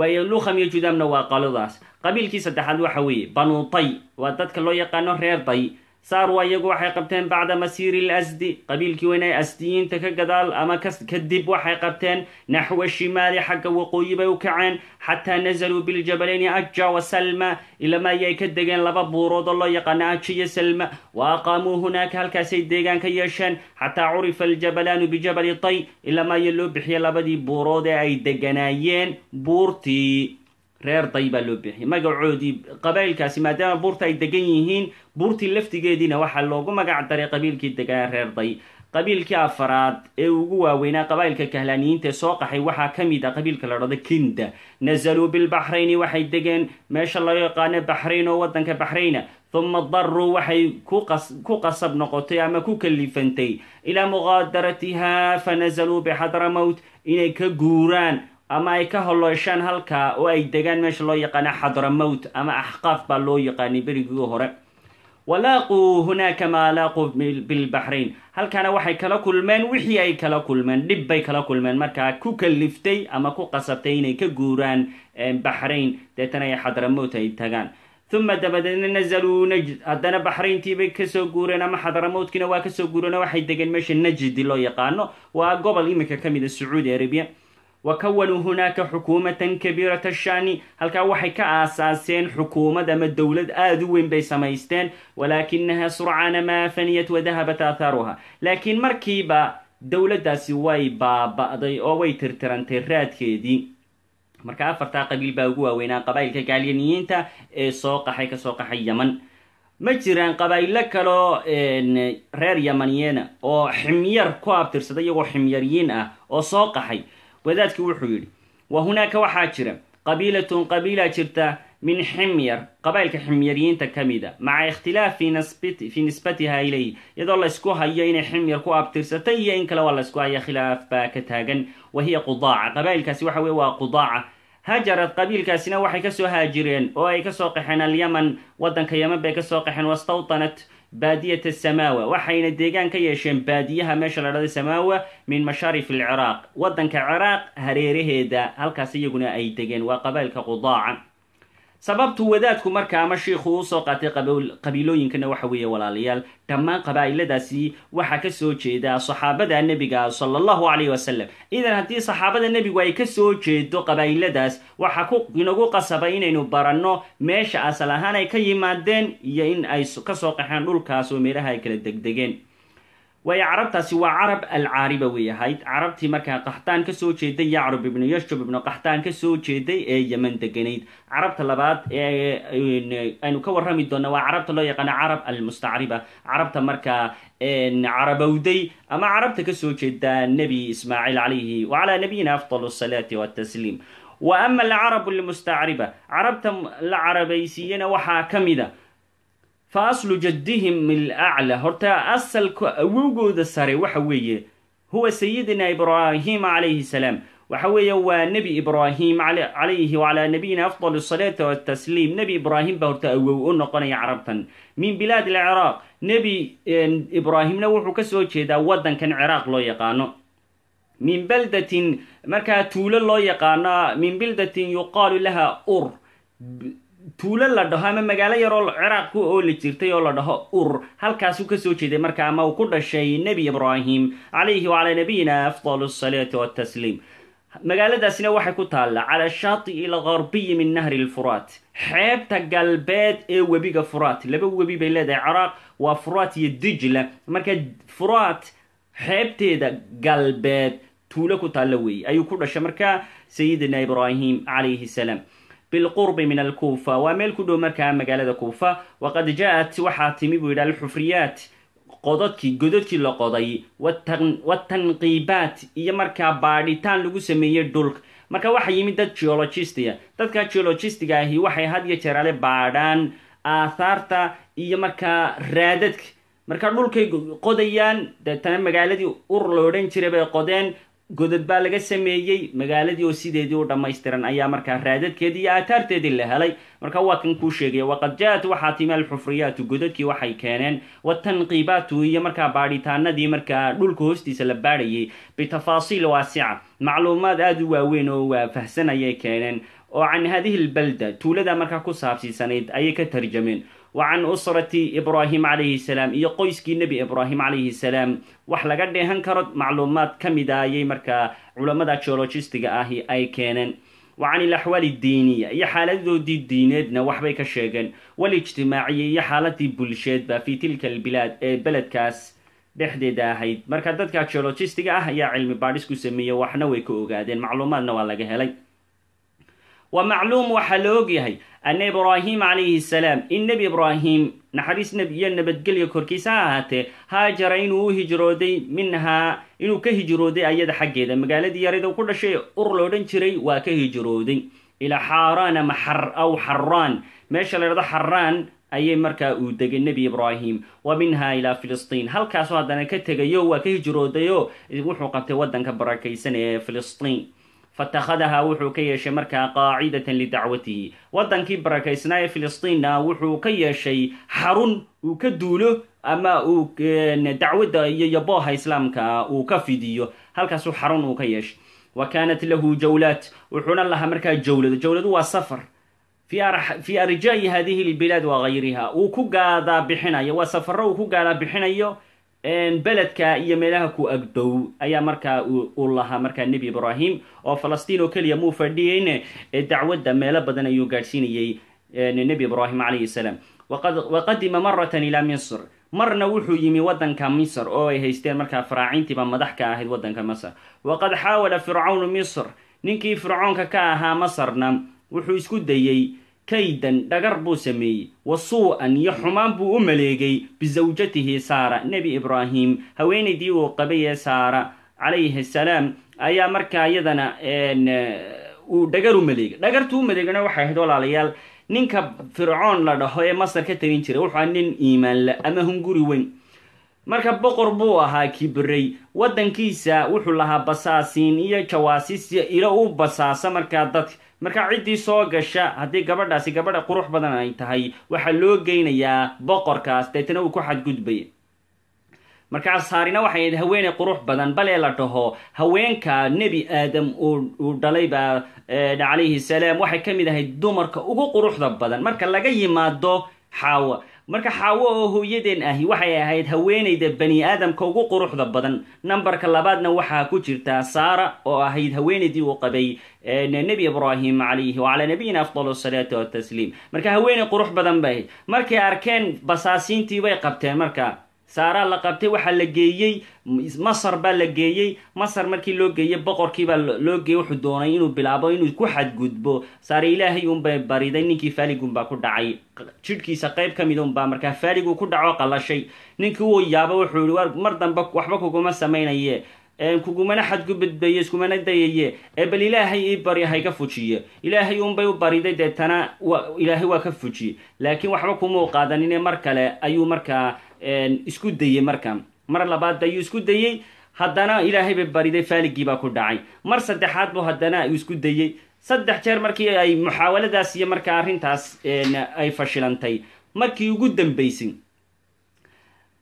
waayo lukham iyo judamna waa qaladaas qabiilkii saddexaad waxa weeye banutay waa dadka loo yaqaano reer day saarwa iyagu waxay qabteen bacda masiiri asdi qabiilkii weyn ee asdiyiinta ka gadaal ama kadib waxay qabteen naxwa shimaali xagga waqooyi bay u kaceen xataa nazaluu biljabalayni aja wa salma ilama ayay ka degeen laba buurood oo loo yaqaana aja iyo salma wa aqaamuu hunaaka halkaasay deegaan ka yeesheen xataa curifa aljabalaanu bijabali tay ilama aya loo bixiyay labadii buurood ee ay deganaayeen buurtii reer day baa loo bixiyay magacoodii qabailkaasi maadaama buurta ay degan yihiin buurtii laftigeediina waxaa loogu magac daray qabiilkii deganaa reer day qabiilkii afaraad ee ugu waaweynaa qabaa'ilka kahlaaniyiinta ee soo qaxay waxaa ka mid a ah qabiilka la dhado kinda nasaluu bilbaxrayni waxay degeen meesha loo yaqaano baxrayn oo waddanka baxrayna uma daruu waxay ku qasab noqotay ama ku kalifantay ilaa muqaadaratihaa fa nasaluu bixadramowt inay ka guuraan ama ay ka holloyshaan halkaa oo ay degaan meesha loo yaqaan xadramowt ama axqaaf baa loo yaqaanay berigii hore walaaquu hunaaka maa laaquu bilbaxrayn halkaana waxay kala kulmeen wixii ay kala kulmeen dhib bay kala kulmeen markaa ku kaliftay ama ku qasabtay inay ka guuraan eh, baxrayn deetana ay xadramowt ay tagaan uma dabadeedna nazaluu najd haddana baxrayntiibay kasoo guureen ama xadramowdkiina waa kasoo guureen waxay degeen meesha najdi loo yaqaano waa gobol imika ka mid a ah sacuudi arabiya وكونوا hunaaka xukuumatan kabiirata الشأن halkaa waxay ka aasaaseen xukuumad ama dowlad aad u weyn bay samaysteen walaakinaha surcaana maa faniyat wadahabat aahaaruha laakiin markiiba dowladdaasi way baaba'day oo way tirtirantay raadkeedii marka afartaa qabiil baa ugu waaweynaa qabaa'ilka gaalyaniyiinta ee soo qaxay kasoo qaxay yeman ma jiraan qabaa'ilo kaloo reer yamaniyeena oo ximyar ku abtirsada iyagoo ximyaryiin ah oo soo qaxay wadaadki wuxuu yidhi wa hunaaka waxaa jira qabiilatun qabiilaa jirta min ximyar qabailka ximyariyiinta ka mida ah, maca ikhtilaaf fii nisbatiha ilayh iyadoo laysku hayo inay ximyar ku abtirsatay iyo in kale waa laysku haya khilaaf baa ka taagan wa hiya qudaaca qabailkaasi waxa weye waa qudaaca hajarad qabiilkaasina waxay kasoo haajireen oo ay kasoo qaxeen alyaman waddanka yaman bay kasoo qaxeen wastawtanat baadiyata samaawa waxayna deegaan ka yeesheen baadiyaha meesha la ladhada samaawa min mashaarif alciraaq wadanka ciraaq hareeraheeda halkaas iyaguna ay degeen waa qabailka qudaaca sababtu wadaadku marka ama shiikhuu usoo qaatay qabiilooyinkana waxa weeye walaalayaal dhammaan qabaa'iladaasi waxaa kasoo jeeda saxaabada nebiga sala allahu calayhi wasalam idan haddii saxaabada nebigu ay kasoo jeedo qabaa'iladaas waxaa ku inagu qasabay inaynu baranno meesha asal ahaan ay ka yimaadeen iyo in ay kasoo qaxeen dhulkaas oo meelaha ay kala degdegeen way carabtaasi waa carab alcaariba wey ahayd carabtii markaa qaxtaan kasoo jeeday yacrub ibnu yashub ibnu qaxtaan kasoo jeeday ee yeman deganayd carabta labaad ee aynu ka warrami doonna waa carabta loo yaqaano carab almustacriba carabta markaa carabowday ama carabta kasoo jeeda nebi ismaaciil calayhi wacalaa nabiyina afdal asalaati watasliim wa ama alcarab almustacriba carabta la carabaysiiyana waxaa ka mida faaslu jaddihim ilacla horta asalka awowgooda sare waxa weeye huwa sayidina ibraahiima calayhi salaam waxa weeye wa nebi ibraahim calayhi wacalaa nabiyina afdal asalaati watasliim nebi ibraahim baa horta awow u noqonaya carabtan min bilaad alciraaq nebi ibraahimna wuxuu kasoo jeedaa wadankan ciraaq loo yaqaano min baldatin markaa tuulo loo yaqaana min baldatin yuqaalu laha ur tuulo la dhaho ama magaalo yaroo ciraaq oo la jirtay oo la dhaho ur halkaasuu kasoo jeeday marka ama uu ku dhashay nebi ibraahim calayhi wacalaa nabiyina afdal salaati watasliim magaaladaasina waxay ku taalla cala shaatii algarbiyi min nahri lfuraat xeebta galbeed ee webiga furaat laba webi bay leedahay ciraaq waa furaat iyo dijla marka furaat xeebteeda galbeed tuulo ku taalla weeye ayuu ku dhashay markaa sayidina ibraahim calayhi salaam bilqurbi min alkuufa waa meel ku dhow markaa magaalada kuufa waqad jaa-at waxaa timi buu yidhi alxufriyaat qododkii gododkii la qoday watanqiibaat iyo markaa baadhitaan lagu sameeyey dhulka marka waxa yimid dad geologistiga dadka geologistiga ahi waxay had iyo ale baadhaan aathaarta iyo markaa raadadka marka dhulkay qodayaan deetana magaaladii ur la jiray bay qodeen godad baa laga sameeyey magaaladii oo sideedii u dhammaystiran ayaa markaa raadadkeedii iyo aataarteedii la helay marka waa kan kuu sheegaya waqad ja-at waxaa timi alxufriyaatu godadkii waxay keeneen watanqiibaatu iyo markaa baadhitaanadii markaa dhulka hoostiisa la baadhayay bitafaasiil waasica macluumaad aada u waaweyn oo waafahsan ayay keeneen oo can haadihi albalda tuulada markaa ku saabsiisanayd ayay ka tarjameen wa can usrati ibraahim calayhi salaam iyo qoyskii nebi ibraahim calayhi salaam wax laga dheehan karo macluumaad ka mid a ayay markaa culammada geologistiga ahi ay keeneen wa can ilaxwaali diiniya iyo xaaladoodii diineedna waxbay ka sheegeen walijtimaaciya iyo xaaladii bulsheedba fii tilka albilaad ee beledkaas dhexdeeda ahayd marka dadka geologistiga ah ayaa cilmi baadhis ku sameeyay waxna way ka ogaadeen macluumaadna waa laga helay wa macluum waxaa la ogyahay anna ibraahim calayhi salaam in nebi ibraahim naxariis iyo nabadgelya korkiisa ha ahaatee haajara inuu u hijrooday minhaa inuu ka hijrooday ayada xaggeeda magaaladii yarida ku dhashay ur loodhan jiray waa ka hijrooday ilaa xaaraan ama aw xaraan meesha la dhahdo xaraan ayay markaa uu degay nebi ibraahim wa minha ilaa filistiin halkaasoo haddana ka tegayo waa ka hijroodayo wuxuu qabtay waddanka barakeysan ee filistiin fatakhadaha wuxuu ka yeeshay markaa qaacidatan lidacwatihi waddankii barakaysnaa ee filistiinna wuxuu ka yeeshay xarun uu ka duulo ama uu dacwadda iyo yabooha islaamka uu ka fidiyo halkaasuu xarun uu ka yeeshay wa kaanat lahu jawlaat wuxuuna lahaa markaa jawlado jawladu waa safar fii arjaa'i hadihi lbilaad wa gayriha uu ku gaadaa bixinayo waa safaro uu ku gaadaa bixinayo beledka iyo meelaha ku agdhow ayaa markaa uu lahaa markaa nebi ibraahim oo falastiin oo keliya muu fadhiyeyne dacwadda meelo badan ayuu gaadhsiinayey nebi ibraahim calayhi salaam wa qadima maratan ilaa misr marna wuxuu yimi wadanka misr oo ay haysteen markaa faraaciintiiba madax ka ahayd wadanka masr waqad xaawala fircawnu misr ninkii fircoonka ka ahaa masarna wuxuu isku dayey kaydan dhagar buu sameeyey wa an iyo xumaan buu u maleegay bisawjatihi saara nebi ibraahim haweenaydii uu qabay ee saara calayhi salaam ayaa markaa iyadana uu dhagar u maleegay dhagartuu u maleegana waxay ahayd walaalayaal ninka fircoon la dhaho ee masar ka talin jiray wuxuu nin iimaanla ama hunguri weyn marka boqor buu ahaa kibray waddankiisa wuxuu lahaa basaasiin iyo jawaasis iyo ilo u basaaso markaa dadka marka ciddii soo gasha haddii gabadhaasi gabadha qurux badan ay tahay waxaa loo geynayaa boqorkaas deetna uu ku xadgudbay markaas saarina waxay ahayd haweeney qurux badan balee la dhaho haweenka nebi aadam uu dhalaybaa calayhi salaam waxay ka mid ahayd dumarka ugu quruxda badan marka laga yimaado xaawa marka xaawo oo hooyadeen ahi waxay ahayd haweenayda bani aadamka ugu quruxda badan nambarka labaadna waxaa ku jirtaa saara oo ahayd haweenaydii uu qabay nebi ibraahim calayhi wacalaa nabiyina afdal asalaatu watasliim marka haweeney qurux badan bay ahayd markay arkeen basaasiintii bay qabteen marka saaraa la qabtay waxaa la geeyey masar baa la geeyey masar markii loo geeyey boqorkiibaa loo geeyey wuxuu doonay inuu bilaabo inuu ku xadgudbo saare ilaahay unbay bariday ninkii faaligunbaa ku dhacay jidhkiisa qayb ka mida unbaa markaa faaligu ku dhaco qalashay ninkii uu yaabo wuxuu yihi mar dambe waxba kuguma samaynaye kugumana xadgubadbaye iskumana dayaye ee bal ilaahay ii bari hayka fujiye ilaahay unbay u bariday deetana ilaahay waa ka fujiye laakiin waxba kuma u qaadaninee mar kale ayuu markaa isku dayey markan mar labaad ayuu isku dayey haddana ilaahay bay bariday faaligii baa ku dhacay mar saddexaad buu haddana isku dayey saddex jeer markii ay muxaawaladaas iyo markaa arrintaas ay fashilantay markii ugu dambaysay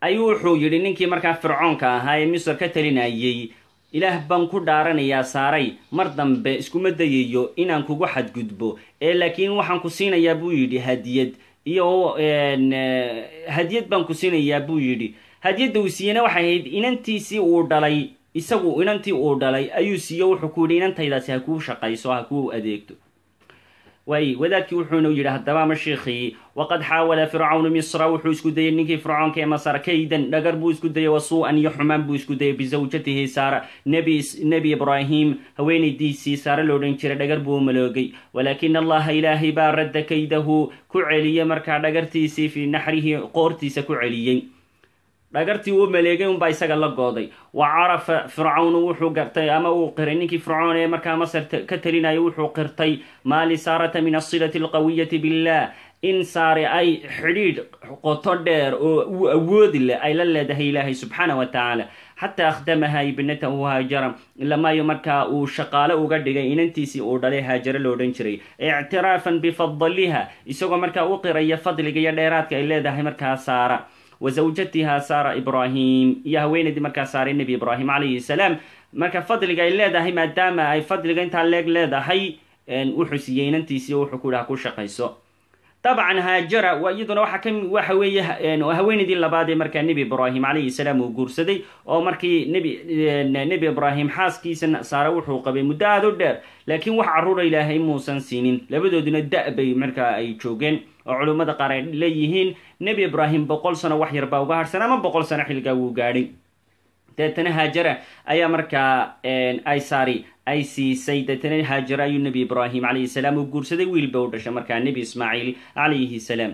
ayuu wuxuu yidhi ninkii markaa fircoonka ahaa ee misr ka talinayey ilaah baan ku dhaaranayaa saaray mar dambe iskuma dayayo inaan kugu xadgudbo ee laakiin waxaan ku siinayaa buu yidhi hadiyad iyo eh, hadiyad baan ku siinayaa buu yidhi hadiyadda uu siiyena waxay ahayd inantiisii uu dhalay isagu inantii uu dhalay ayuu siiyo wuxuu ku yidhi inantaydaasi ha kuu shaqayso ha kuu adeegto waay wadaadkii wuxuuna yidhi haddabama shiikhii waqad xaawala fircawnu misra wuxuu isku dayay ninkii fircoonka ee masar kaydan dhagar buu isku dayey wasuu'an iyo xumaan buu isku dayay bisawjatihi saara nebi ibraahim haweenaydiisii saare loodhan jiray dhagar buu maloogay walaakin allaha ilaahay baa radda kaydahu ku celiyey markaa dhagartiisii fii naxrihi qoortiisa ku celiyey dhagartii wuu maleegay unbaa isaga la gooday wa carafa fircawnu wuxuu gartay ama uu qiray ninkii fircoon ee markaa masar ka talinaya wuxuu qirtay maa lisaarata min asilati alqawiyati billah in saare ay xidhiidh qoto dheer oo u awoodi leh ay la leedahay ilaahay subxaana wa tacaala xataa akhdamaha ibnatahu haajara ilamaayo markaa uu shaqaale uga dhigay inantiisii uu dhalay haajare loodhan jiray ictiraafan bifadaliha isagoo markaa u qiraya fadliga iyo dheeraadka ay leedahay markaa saara wazawjatiha saara ibraahim iyo haweenaydii markaa saaray nebi ibraahim calayhi salaam marka fadliga ay leedahay maadaama ay fadliga intaa leeg leedahay wuxuu siiyey inantiisi oo wuxuu ku dhaha ku shaqayso dabcan haajara waa iyaduna waa waxa weeye haweenaydii labaad ee markaa nabi ibraahim calayhi salaam uu guursaday oo markii nebi nebi ibraahim xaaskiisa saare wuxuu qabay muddo aad u dheer laakiin wax caruura ilaahay muusan siinin labadooduna da- bay markaa ay joogeen oo culummada qaar ay leeyihiin nebi ibraahim boqol sano wax yarbaa uga harhsan ama boqol sano xilgaa wuu gaadhay deetana haajara ayaa markaa isari ay siisay deetana haajara ayuu nebi ibraahim calayhi salaam uu guursaday wiilba u dhashay markaa nebi ismaaciil calayhi salaam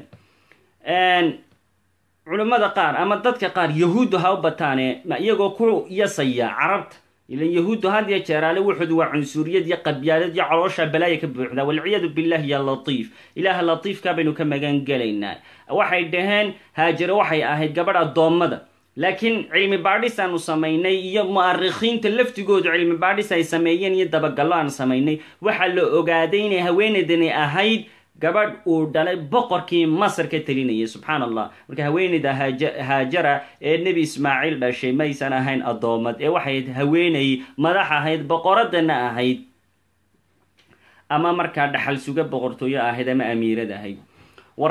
culimmada qaar ama dadka qaar yahuuddu ha u bataane iyagoo ku yasaya carabta ilan yahuuddu had jeeraale jeer waa cunsuuriyad iyo qabyaalad iyo caloosha balaaya ka buuxdaa walciyaadu billahi ya latiif ilaaha latiifkaa baynu ka magangelaynaa waxay dhaheen haajare waxay ahayd gabadh addoommada laakiin cilmi baadhis aanu samaynay iyo mu'arikhiinta laftigoodu cilmi baadhis ay sameeyeen iyo dabagallo aan samaynay waxaa la ogaaday inay haweeneydani ahayd gabadh uu dhalay boqorkii masar ka telinayay subxaan allah marka haweeneyda haajara ee nebi ismaaciil dhashay maysan ahayn addoomad ee waxay haweeney madax ahayd boqoradana ahayd ama markaa dhaxal suga boqortooyo ahayd ama amiirad ahayd wa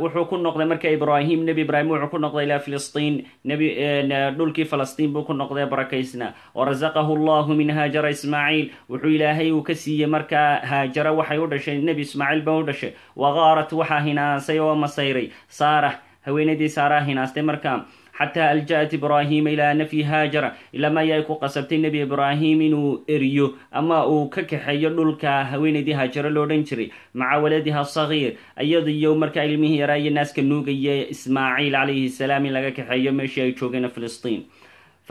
wuxuu ku noqday marka ibraahim nebi ibraahim wuxuu ku noqday ilaa filistiin eh, eh, dhulkii falastiin buu ku noqday barakaysna wa rasaqahu allahu min haajara ismaaciil wuxuu ilaahay uu ka siiyey markaa haajara waxay u dhashay nebi ismaaciil ba u dhashay wa qaarat waxaa hinaasay oo masayray saarax haweenadii saaraha hinaastay markaa xataa alja'at ibraahiima ilaa nafyi haajar ilaa ma ayaa ay ku qasabtay nebi ibraahim inuu eriyo ama uu ka kaxeeyo dhulka haweenaydii haajaro loo dhan jiray maca waladiha sagiir iyadiyo markaa ilmihii yaraa iyo naaska nuugaya ismaaciil calayhi salaam in laga kaxeeyo meeshii ay joogeena filistiin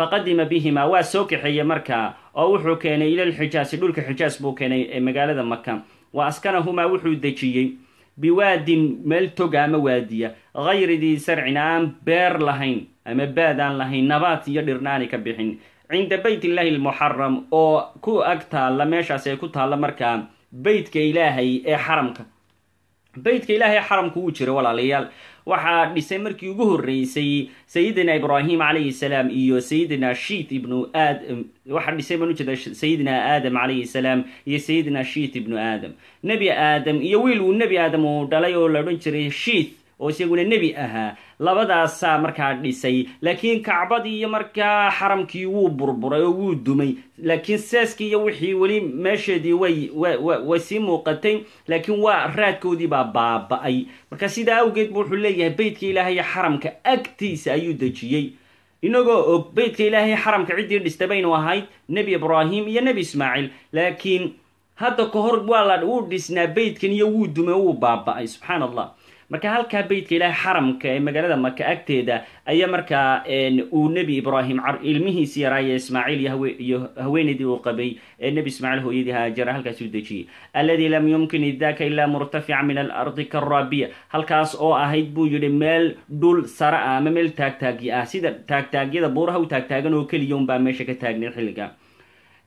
faqadima bihimaa waa soo kaxeeyey markaa oo wuxuu keenay ilalxijaasi dhulka xijaas buu keenay ee magaalada maka wa askanahumaa wuxuu dejiyey biwaadin meel toga ama waadiya hayridii sarcin aan beer lahayn ama baadaan lahayn nabaat iyo dhirnaani ka bixin cinda bayt illaahi almuxaram oo ku ag taalla meeshaas ee ku taalla markaa beytka ilaahay ee xaramka baytka ilaahay xaramku wuu jira walaalayaal waxaa dhisay markii ugu horreysay sayidina ibraahim calayhi salaam iyo sayidina shiit ibn aadam waxaa dhisay baan ujeeda sayidina aadam calayhi salaam iyo sayidina shiit ibnu aadam nabi aadam iyo wiil uu nebi aadam uu dhalay oo la odhan jiray shiit oo isaguna nebi ahaa labadaasaa markaa dhisay laakiin kacbadii iyo markaa xaramkii wuu burburay oo wuu dumay laakiin seeskii iyo wixii weli meesheedii way way sii muuqatay laakiin waa raadkoodiibaa baaba-ay marka sidaa awgeed bu wuxuu leeyahay beytka ilaahay xaramka agtiisa ayuu dejiyey inagoo og beytka ilaahay xaramka ciddii dhista baynu ahayd nebi ibraahim iyo nebi ismaaciil laakiin hadda ka hor waa la wuu dhisnaa beytkan iyo wuu dumay wuu baaba-ay subxaan allah marka halkaa beytka ilaahay xaramka ee magaalada maka agteeda ayaa markaa uu nebi ibraahim ilmihiisii yaraaya ismaaciil iyo haweenaydii uu qabay ee nebi ismaaciil hooyadii haajara halkaasuu dejiyey alladii lam yumkin idaka ilaa murtafica min alardi karaabiya halkaas oo ahayd buu yidhi meel dhul sare ah ama meel taagtaagyo ah sida taagtaagyada buuraha u taagtaagan oo keliya unbaa meesha ka taagneed xilliga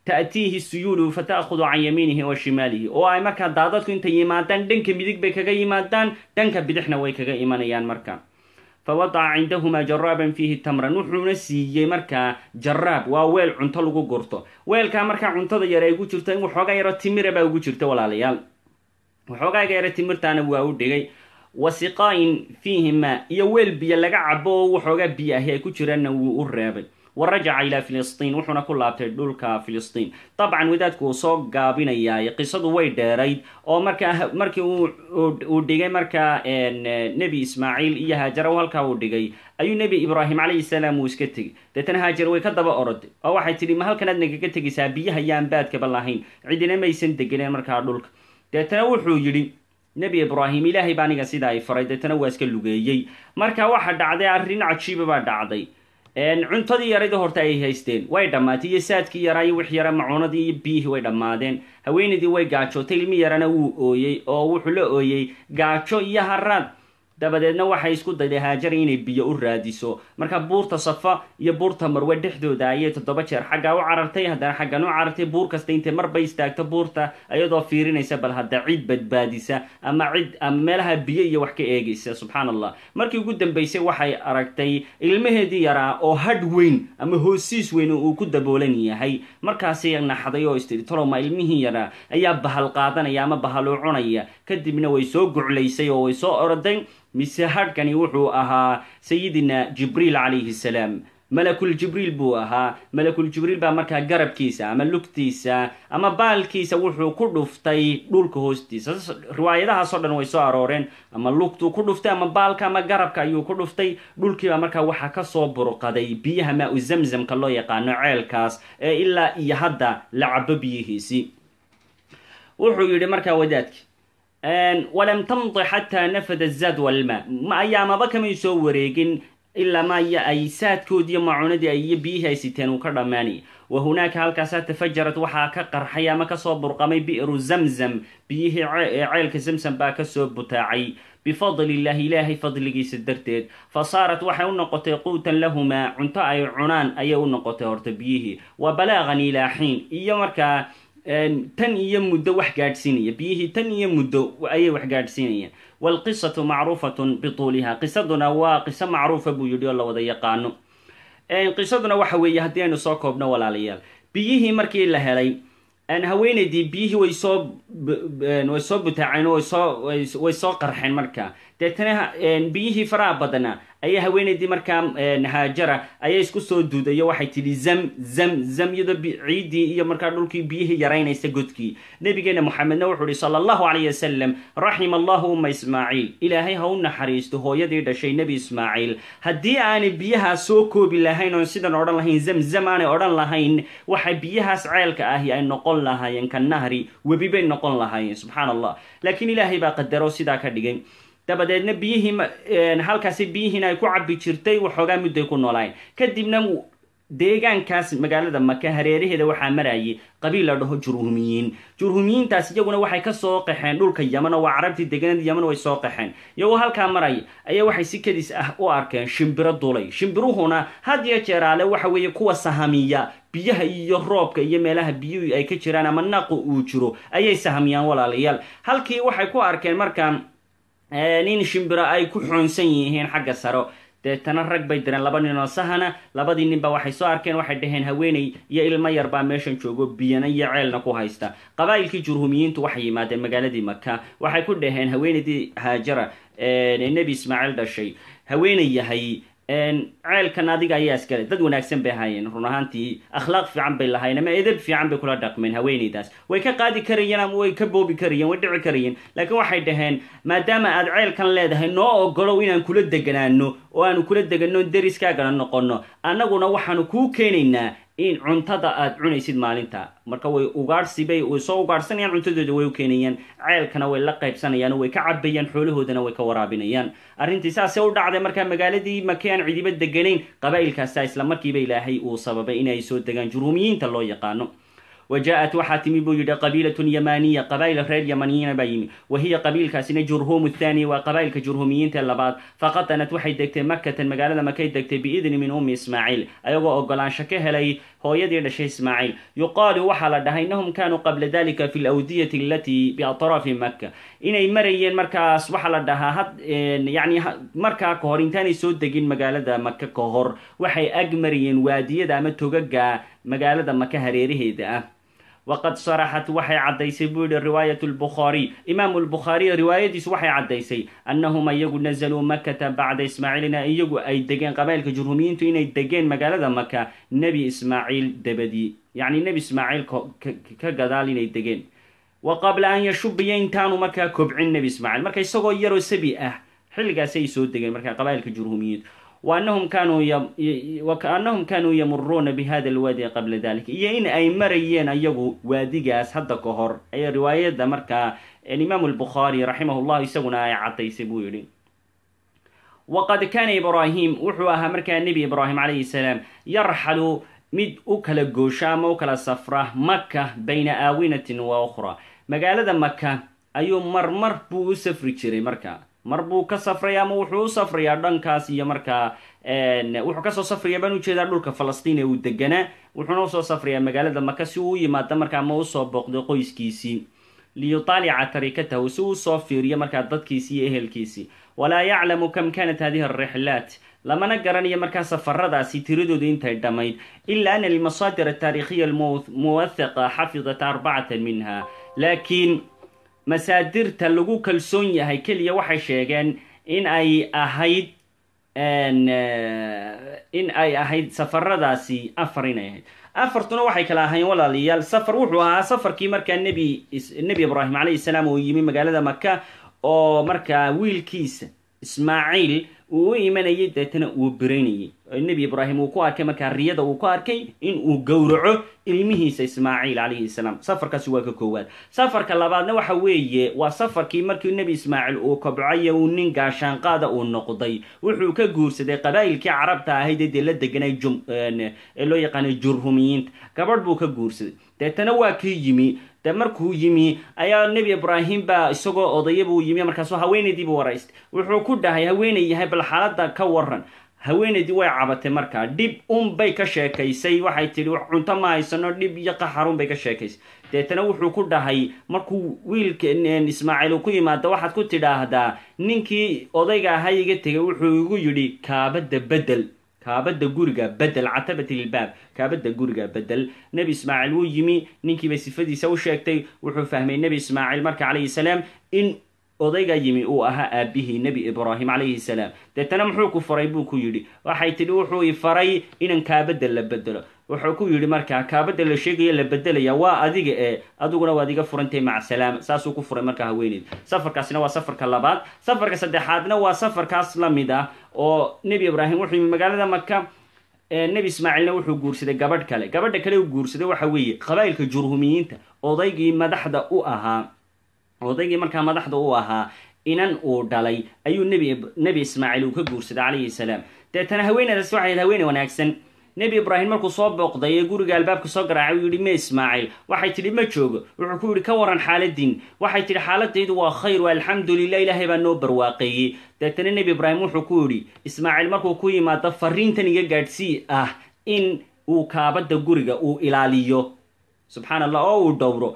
taatiihi suyuulu fata'khudu can yamiinihi wa shimaalihi oo ay markaa daadadku intay yimaadaan dhanka midig bay kaga yimaadaan dhanka bidixna way kaga imanayaan marka fawadaca cindahumaa jaraaban fiihi tamran wuxuuna siiyey markaa jaraab waa weel cunto lagu gurto weelkaa markaa cuntada yar ay ugu jirto in waxoogaa yaro timira baa ugu jirta walaalayaal waxoogaaga yaro timirtaana waa u dhigay wa siqaayin fiihi maa iyo weel biyo laga cabo oo waxoogaa biyo ahi ay ku jiraanna wuu u reebay wa rajaca ilaa filistiin wuxuuna ku laabtay dhulka filistiin dabcan wadaadku uu soo gaabinayaay qisadu way dheerayd oo markaa markii uu dhigay markaa nebi ismaaciil iyo haajara halkaa uu dhigay ayuu nebi ibraahim calayhi salaam uu iska tegey deetana haajar way ka daba oroday oo waxay tidhi ma halkanaad nagaga tegaysaa biyaha yaan baadkaba lahayn cidina maysan degeneen markaa dhulka deetana wuxuu yidhi nebi ibraahim ilaahay baa aniga sidaa i faray deetana waa iska lugeeyey marka waxa dhacday arrin cajiiba baa dhacday cuntadii yaraydii horta ay haysteen way dhammaatay iyo saadkii yaraa iyo wix yara macuunadii iyo biyihii way dhammaadeen haweenaydii way gaajootay ilmi yarana wuu ooyey oo wuxuu la ooyay gaajo iyo haraad dabadeedna waxay isku dayday haajar inay biyo u raadiso marka buurta safa iyo buurta marwe dhexdooda ayay toddoba jeer xaggaa u carartay haddana xaggan u carartay buur kasta intay marba istaagto buurta ayadoo fiirinaysa bal hadda cid badbaadisa ama cid ama meelaha biyo iyo wax ka eegaysa subxaan allah markii ugu dambaysay waxay aragtay ilmaheedii yaraa oo hadh weyn ama hoosiis weyn uu ku daboolan yahay markaasi naxday oo istiri toloma ilmihii yaraa ayaa bahal qaadanaya ama bahal u cunaya kadibna way soo guclaysay oo way soo orday mise hadhkani wuxuu ahaa sayidina jibriil calayhi salaam malakul jibriil buu ahaa malakul jibriil baa markaa garabkiisa ama lugtiisa ama baalkiisa wuxuu ku dhuftay dhulka hoostiisa riwaayadahaasoo dhan way soo arooreen ama lugtuu ku dhuftay ama baalka ama garabka ayuu ku dhuftay dhulkii baa markaa waxaa kasoo burqaday biyaha maa-u zamzamka loo yaqaano ceelkaas ee ilaa iyo hadda la cabo biyihiisii wuxuu yidhi markaa wadaadki walam tamdi xataa nafada zadwa almaa ma ayaamaba kamay soo wareegin ilaa maaya ay saadkoodii macuunadii iyo biyihii ay siteen uu ka dhamaani wa hunaaka halkaasaa tafajarat waxaa ka qarxay ama kasoo burqamay bi'ru zamzam biyihii ceelka zamzam baa kasoo butaacay bifadli illaahi ilaahay fadligiisa darteed fa saarat waxay u noqotay quutan lahumaa cunto ay cunaan ayay u noqotay horta biyihii wa balaagan ilaa xiin iyo markaa tan iyo muddo wax gaadhsiinaya biyihii tan iyo muddo ayay wax gaadhsiinayaan waalqisatu macruufatun bituuliha qisaduna waa qiso macruufa buu yidhi oo la wada yaqaano qisaduna waxa weeye haddii aynu soo koobno walaalayaal biyihii markii la helay haweenaydii biyihii way soo way soo butaaceen way soo way soo qarxeen marka deetana biyihii faraha badana ayaa haweenaydii markaa haajara ayaa isku soo duudayo waxay tidhi zam zam zam iyadoo ciiddii iyo markaa dhulkii biyihii yaraynaysa godkii nebigeena moxamedna wuxuu ihi sala allahu calayh wasalam raxim allahu umma ismaaciil ilaahay ha u naxariisto hooyadii dhashay nebi ismaaciil haddii aanay biyahaas soo koobi lahayn oon sidan odhan lahayn zam zam aanay odhan lahayn waxay biyahaas ceelka ahi ay noqon lahaayeen ka nahri webi bay noqon lahaayeen subxaan allah laakiin ilaahay baa qadaro sidaa ka dhigay dabadeedna biyihii halkaasi biyihiina ay ku cabi jirtay waxoogaa mudday ku noolaayeen kadibna deegaankaas magaalada maka hareeraheeda waxaa marayay qabiil la dhaho jurhumiyiin jurhumiyiintaas iyaguna waxay ka soo qaxeen dhulka yaman oo waa carabtii deganada yaman way soo qaxeen iyagoo halkaa maray ayaa waxay si kadis ah u arkeen shimbiro dulay shimbiruhuna had iyo jeeraale waxa weeye kuwa sahamiya biyaha iyo roobka iyo meelaha biyuhu ay ka jiraan ama naaqu uu jiro ayay sahamiyaan walaalayaal halkii waxay ku arkeen markaa nin shimbira ay ku xoonsan yihiin xagga saro deetana rag bay direen laba nin oo sahana labadii ninba waxay soo arkeen waxay dhaheen haweenay iyo ilmo yarbaa meeshan joogo biyana iyo ceelna ku haysta qabaa'ilkii jurhumiyiintu waxay yimaadeen magaaladii maka waxay ku dhaheen haweeneydii haajara ee nebi ismaaciil dhashay haweeney yahay ceelkan adiga ayaa isgalay dad wanaagsan bay ahaayeen run ahaantii akhlaaq fiican bay lahaayeen ama edeb fiican bay kula dhaqmeen haweenaydaas way ka qaadi karayeen ama way ka boobi karayeen way dhici karayeen laakiin waxay dhaheen maadaama aad ceelkan leedahay noo ogolow inaan kula deganaano oo aanu kula degano deriskaaga noqonno annaguna waxaanu kuu keenaynaa in cuntada aada cunaysid maalinta marka way bay way soo ugaadhsanayaan cuntadooda way u keenayaan ceelkana way la qaybsanayaan way ka cabayaan xoolahoodana way ka waraabinayaan arrintii saasee u dhacday markaa magaaladii maki aan cidiba deganayn qabaa'ilkaasa islamarkiiba ilaahay uu sababay inay soo degaan juruumiyiinta loo yaqaano wajaءat waxaa timid buu yidhi qabiilaة yamaniya qabaa'il reer yamaniyiina baa yimi wahiya qabiilkaasina jurhum الthaani waa qabaa'ilka jurhumiyiinta labaad faqatanat waxay degtay makatan magaalada makay degtay biidni min umi ismaaciil ayagoo ogolaansho ka helay hooyadii dhashay ismaaciil yuqaalu waxaa la dhahay innahum kaanuu qabla dalika fi lawdiyati alatii biatraafi maka inay marayeen markaas waxaa la dhahaa had yani markaa kahor intaanay soo degin magaalada maka kahor waxay ag marayeen waadiyada ama togaga magaalada maka hareeraheeda waqad sharaxat waxay caddaysay buu yihi riwaayat lbukhaariy imaamu lbukhaariy riwaayadiisu waxay caddaysay annahuma iyagu nazaluu makata bacda ismaaciilina iyagu ay degeen qabailka jurhumiyiintu inay degeen magaalada maka nebi ismaaciil dabadii yacni nebi ismaaciil ka gadaal inay degeen wa qabla an yashubiya intaanu markaa kobcin nebi ismaaciil marka isagoo yaroo sabi ah xilligaasay soo degeen markaa qabailka jurhumiyiintu waanahum kanuu yamuruuna bihada alwaadi qabla dalik iyo in ay marayeen ayagu waadigaas hadda ka hor ayaa riwaayadda markaa imaam albukhaari raximahu llah isaguna ay cadaysay buu yidhi waqad kaana ibraahim wuxuu ahaa markaa nebi ibraahim calayhi salaam yarxalu mid u kala goosha ama u kala safra maka bayna aawinatin wa ukhra magaalada maka ayuu marmar buu u safri jiray markaa mar buu ka safraya ama wuxuu u safrayaa dhankaas iyo markaa wuxuu kasoo safrayaa baan ujeedaa dhulka falastiin ee uu deganaa wuxuuna usoo safrayaa magaalada maka si uu yimaada marka ama usoo booqdo qoyskiisii liyutaalica tarikatahu si uu usoo fiiriyo markaa dadkiisii iyo ehelkiisii walaa yaclamu kam kanat hadihi arixlaat lamana garanayo markaa safaradaasi tiradooda intay dhammayd ila ana almasaadir ataarikhiya almuwathaqa xafidat arbacata minha laakiin masaadirta lagu kalsoon yahay keliya waxay sheegeen in ay ahayd eh, in ay ahayd safaradaasi afar inay ahayd afartuna waxay kala ahaayeen walaalayaal safar wuxuu ahaa safarkii markaa nebi nebi ibraahim calayhi salaam oo yimi magaalada maka oo markaa wiilkiisa ismaaciil uu u imanayay deetana uu biraynayay nebi ibraahim uu ku arkay markaa riyada uu ku arkay in uu gowraco ilmihiisa ismaaciil calayhi salaam safarkaasi waa ka koowaad safarka labaadna waxa weeye waa safarkii markii nebi ismaaciil uu kobcay uu nin gaashaanqaada uu noqday wuxuu ka guursaday qabaa'ilkii carabta ahayd ee dee la deganay loo yaqaanay jurhumiyiinta gabadh buu ka guursaday deetana waa kii yimi dee markuu yimi ayaa nabi ibraahim baa isagoo odaya buu yimi markaas haweenaydii buu waraystay wuxuu ku dhahay haweenay yahay bal xaaladda ka waran haweenaydii way cabatay markaa dhib unbay ka sheekaysay waxay tidhi cunto ma haysano dhib iyo qaxarunbay ka sheekaysay deetana wuxuu ku dhahay markuu wiilka ismaaciil uu ku yimaado waxaad ku tidhaahdaa ninkii odayga ahaa iga tegay wuxuu igu yidhi kaabadda bedel kaabada guriga bedel catabat lilbaab kaabada guriga bedel nebi ismaaciil wuu yimi ninkiiba sifadiisa u sheegtay wuxuu fahmay nebi ismaaciil marka calayhi salaam in odayga yimi uu ahaa aabihii nebi ibraahim calayhi salaam deetana muxuu ku faray buu ku yidhi waxay tidhi wuxuu i faray inan kaabada la bedelo wuxuu ku yidhi markaa kaabadda la sheegaya la bedelaya waa adiga ee adiguna waad iga furantay mac salaama saasuu ku furay markaa haweeneyd safarkaasina waa safarka labaad safarka saddexaadna waa safarkaas la mid ah oo nebi ibraahim wuxuu yimi magaalada maka nebi ismaaciilna wuxuu guursaday gabadh kale gabadha kale u guursaday waxa weeye qabaa'ilka jurhumiyiinta odaygii madaxda u ahaa odaygii markaa madaxda u ahaa inan uu dhalay ayuu nebi nebi ismaaciil uu ka guursaday calayhi salaam deetana haweeneedaas waxay haweene wanaagsan nebi ibraahim markuu soo booqday ee guriga albaabka soo garaacay uu yidhi me ismaaciil waxay tidhi ma joogo wuxuu ku yidhi ka waran xaaladdiin waxay tidhi xaaladeedu waa khayr waa alxamdulilah ilaahay baa noo barwaaqeeyey deetana nebi ibraahim wuxuu ku yidhi ismaaciil markuu ku yimaado fariintan iga gaadhsii ah in uu kaabadda guriga uu ilaaliyo subxaana allah oo uu dhowro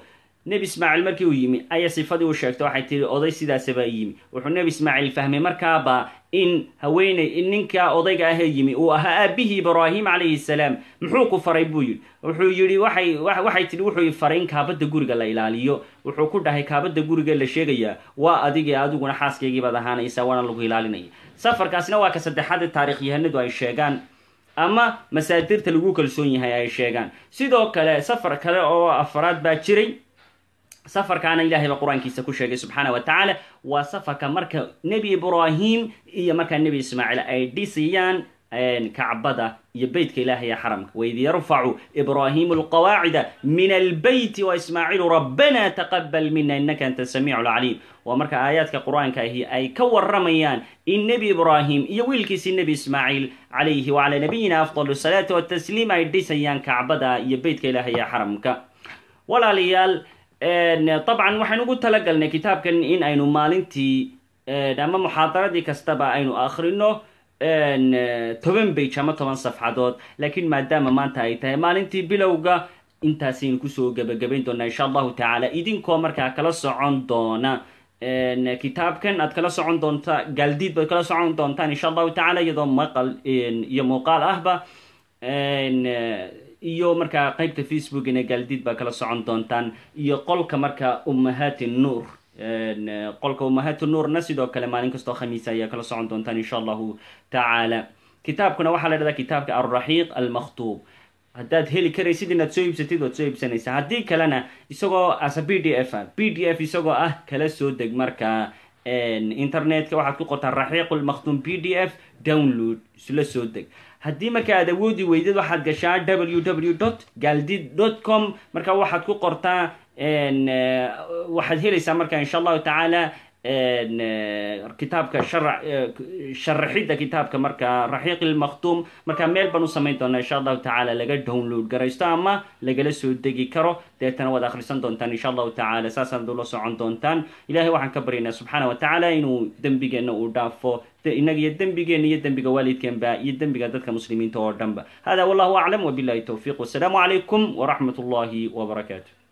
nebi ismaaciil markii uu yimi ayaa sifadii u sheegta waxay tihi oday sidaasabaa yimi wuxuu nebi ismaaciil fahmay markaaba in haweeney in ninkaa odayga ahee yimi uu ahaa aabihii ibraahim calayhi salaam muxuu ku faray buu yidhi wuxuu yidhi waxay waxay tidhi wuxuu faray in kaabadda guriga la ilaaliyo wuxuu ku dhahay kaabadda guriga la sheegayaa waa adigii adiguna xaaskaygiibaad ahaanaysaa waana lagu ilaalinaya safarkaasina waa ka saddexaad taarikhyahanadu ay sheegaan ama masaadirta lagu kalsoon yahay ay sheegaan sidoo kale safar kale oo afaraad baa jiray safarkaana ilahay baa qur-aankiisa ku sheegay subxaana wa tacaala waa safarka marka nebi ibraahim iyo markaa nebi ismaaciil ay dhisayaan kacbada iyo beytka ilahay ee xaramka waid yarfacu ibraahimu alqawaacida min albeyti waismaaciilu rabbana taqabal mina inaka anta samiicu lcaliim waa marka aayaadka qur-aanka ahi ay ka waramayaan in nebi ibraahim iyo wiilkiisii nebi ismaaciil calayhi wacalaa nabiyina afdal salaati watasliim ay dhisayaan kacbada iyo beytka ilahay ee xaramka dabcan waxaan ugu talagalnay kitaabkan in aynu maalintii ama muxaadaradii kastaba aynu akrino toban bage ama toban safxadood laakiin maadaama maanta ay tahay maalintii bilowga intaasaynu kusoo gebagabayn doonaa insha allahu tacaala idinkoo markaa kala socon doona kitaabkan aad kala socon doontaa gaaldiid baad kala socon doontaan insha allahu taala iyadoo maqal iyo muqaal ahba iyo markaa qeybta facebook ina gaaldiid baa kala socon doontaan iyo qolka markaa ummahati nuur qolka ummahati nuurna sidoo kale maalin kastoo khamiisa ayaa kala socon doontaan insha allahu tacaala kitaabkuna waxaa la dhahdaa kitaabka alraxiiq almakhtuub haddaad heli karaysid inaad soo iibsatid waad soo iibsanaysaa haddii kalena isagoo asa b d f a ah, b d f isagoo ah kala soo deg markaa internetka waxaad ku qortaa raxiiqulmakhtuum b d f download isla soo deg haddii marka aad awoodi weydid waxaad gashaa w w dot galdid dot com marka waxaad ku qortaa eh, waxaad helaysaa marka insha allahu tacaala Eh, kitaabka sharaxidda eh, kitaabka marka raxiiq ilmakhtuum markaa meel baan u samayn doonaa insha allahu tacaala laga download garaysto ama lagala soo degi karo deetana waad akhrisan doontaan insha allahu tacaala saasaan dula socon doontaan ilahay waxaan ka baryaynaa subxaana wa tacaala inuu dembigeenna uu dhaafo inaga iyo dembigeenna iyo dembiga waalidkeenba iyo dembiga dadka muslimiinta oo dhanba hada wallahu aclam wabilahi towfiiq wasalaamu calaykum waraxmat ullahi wbarakaatu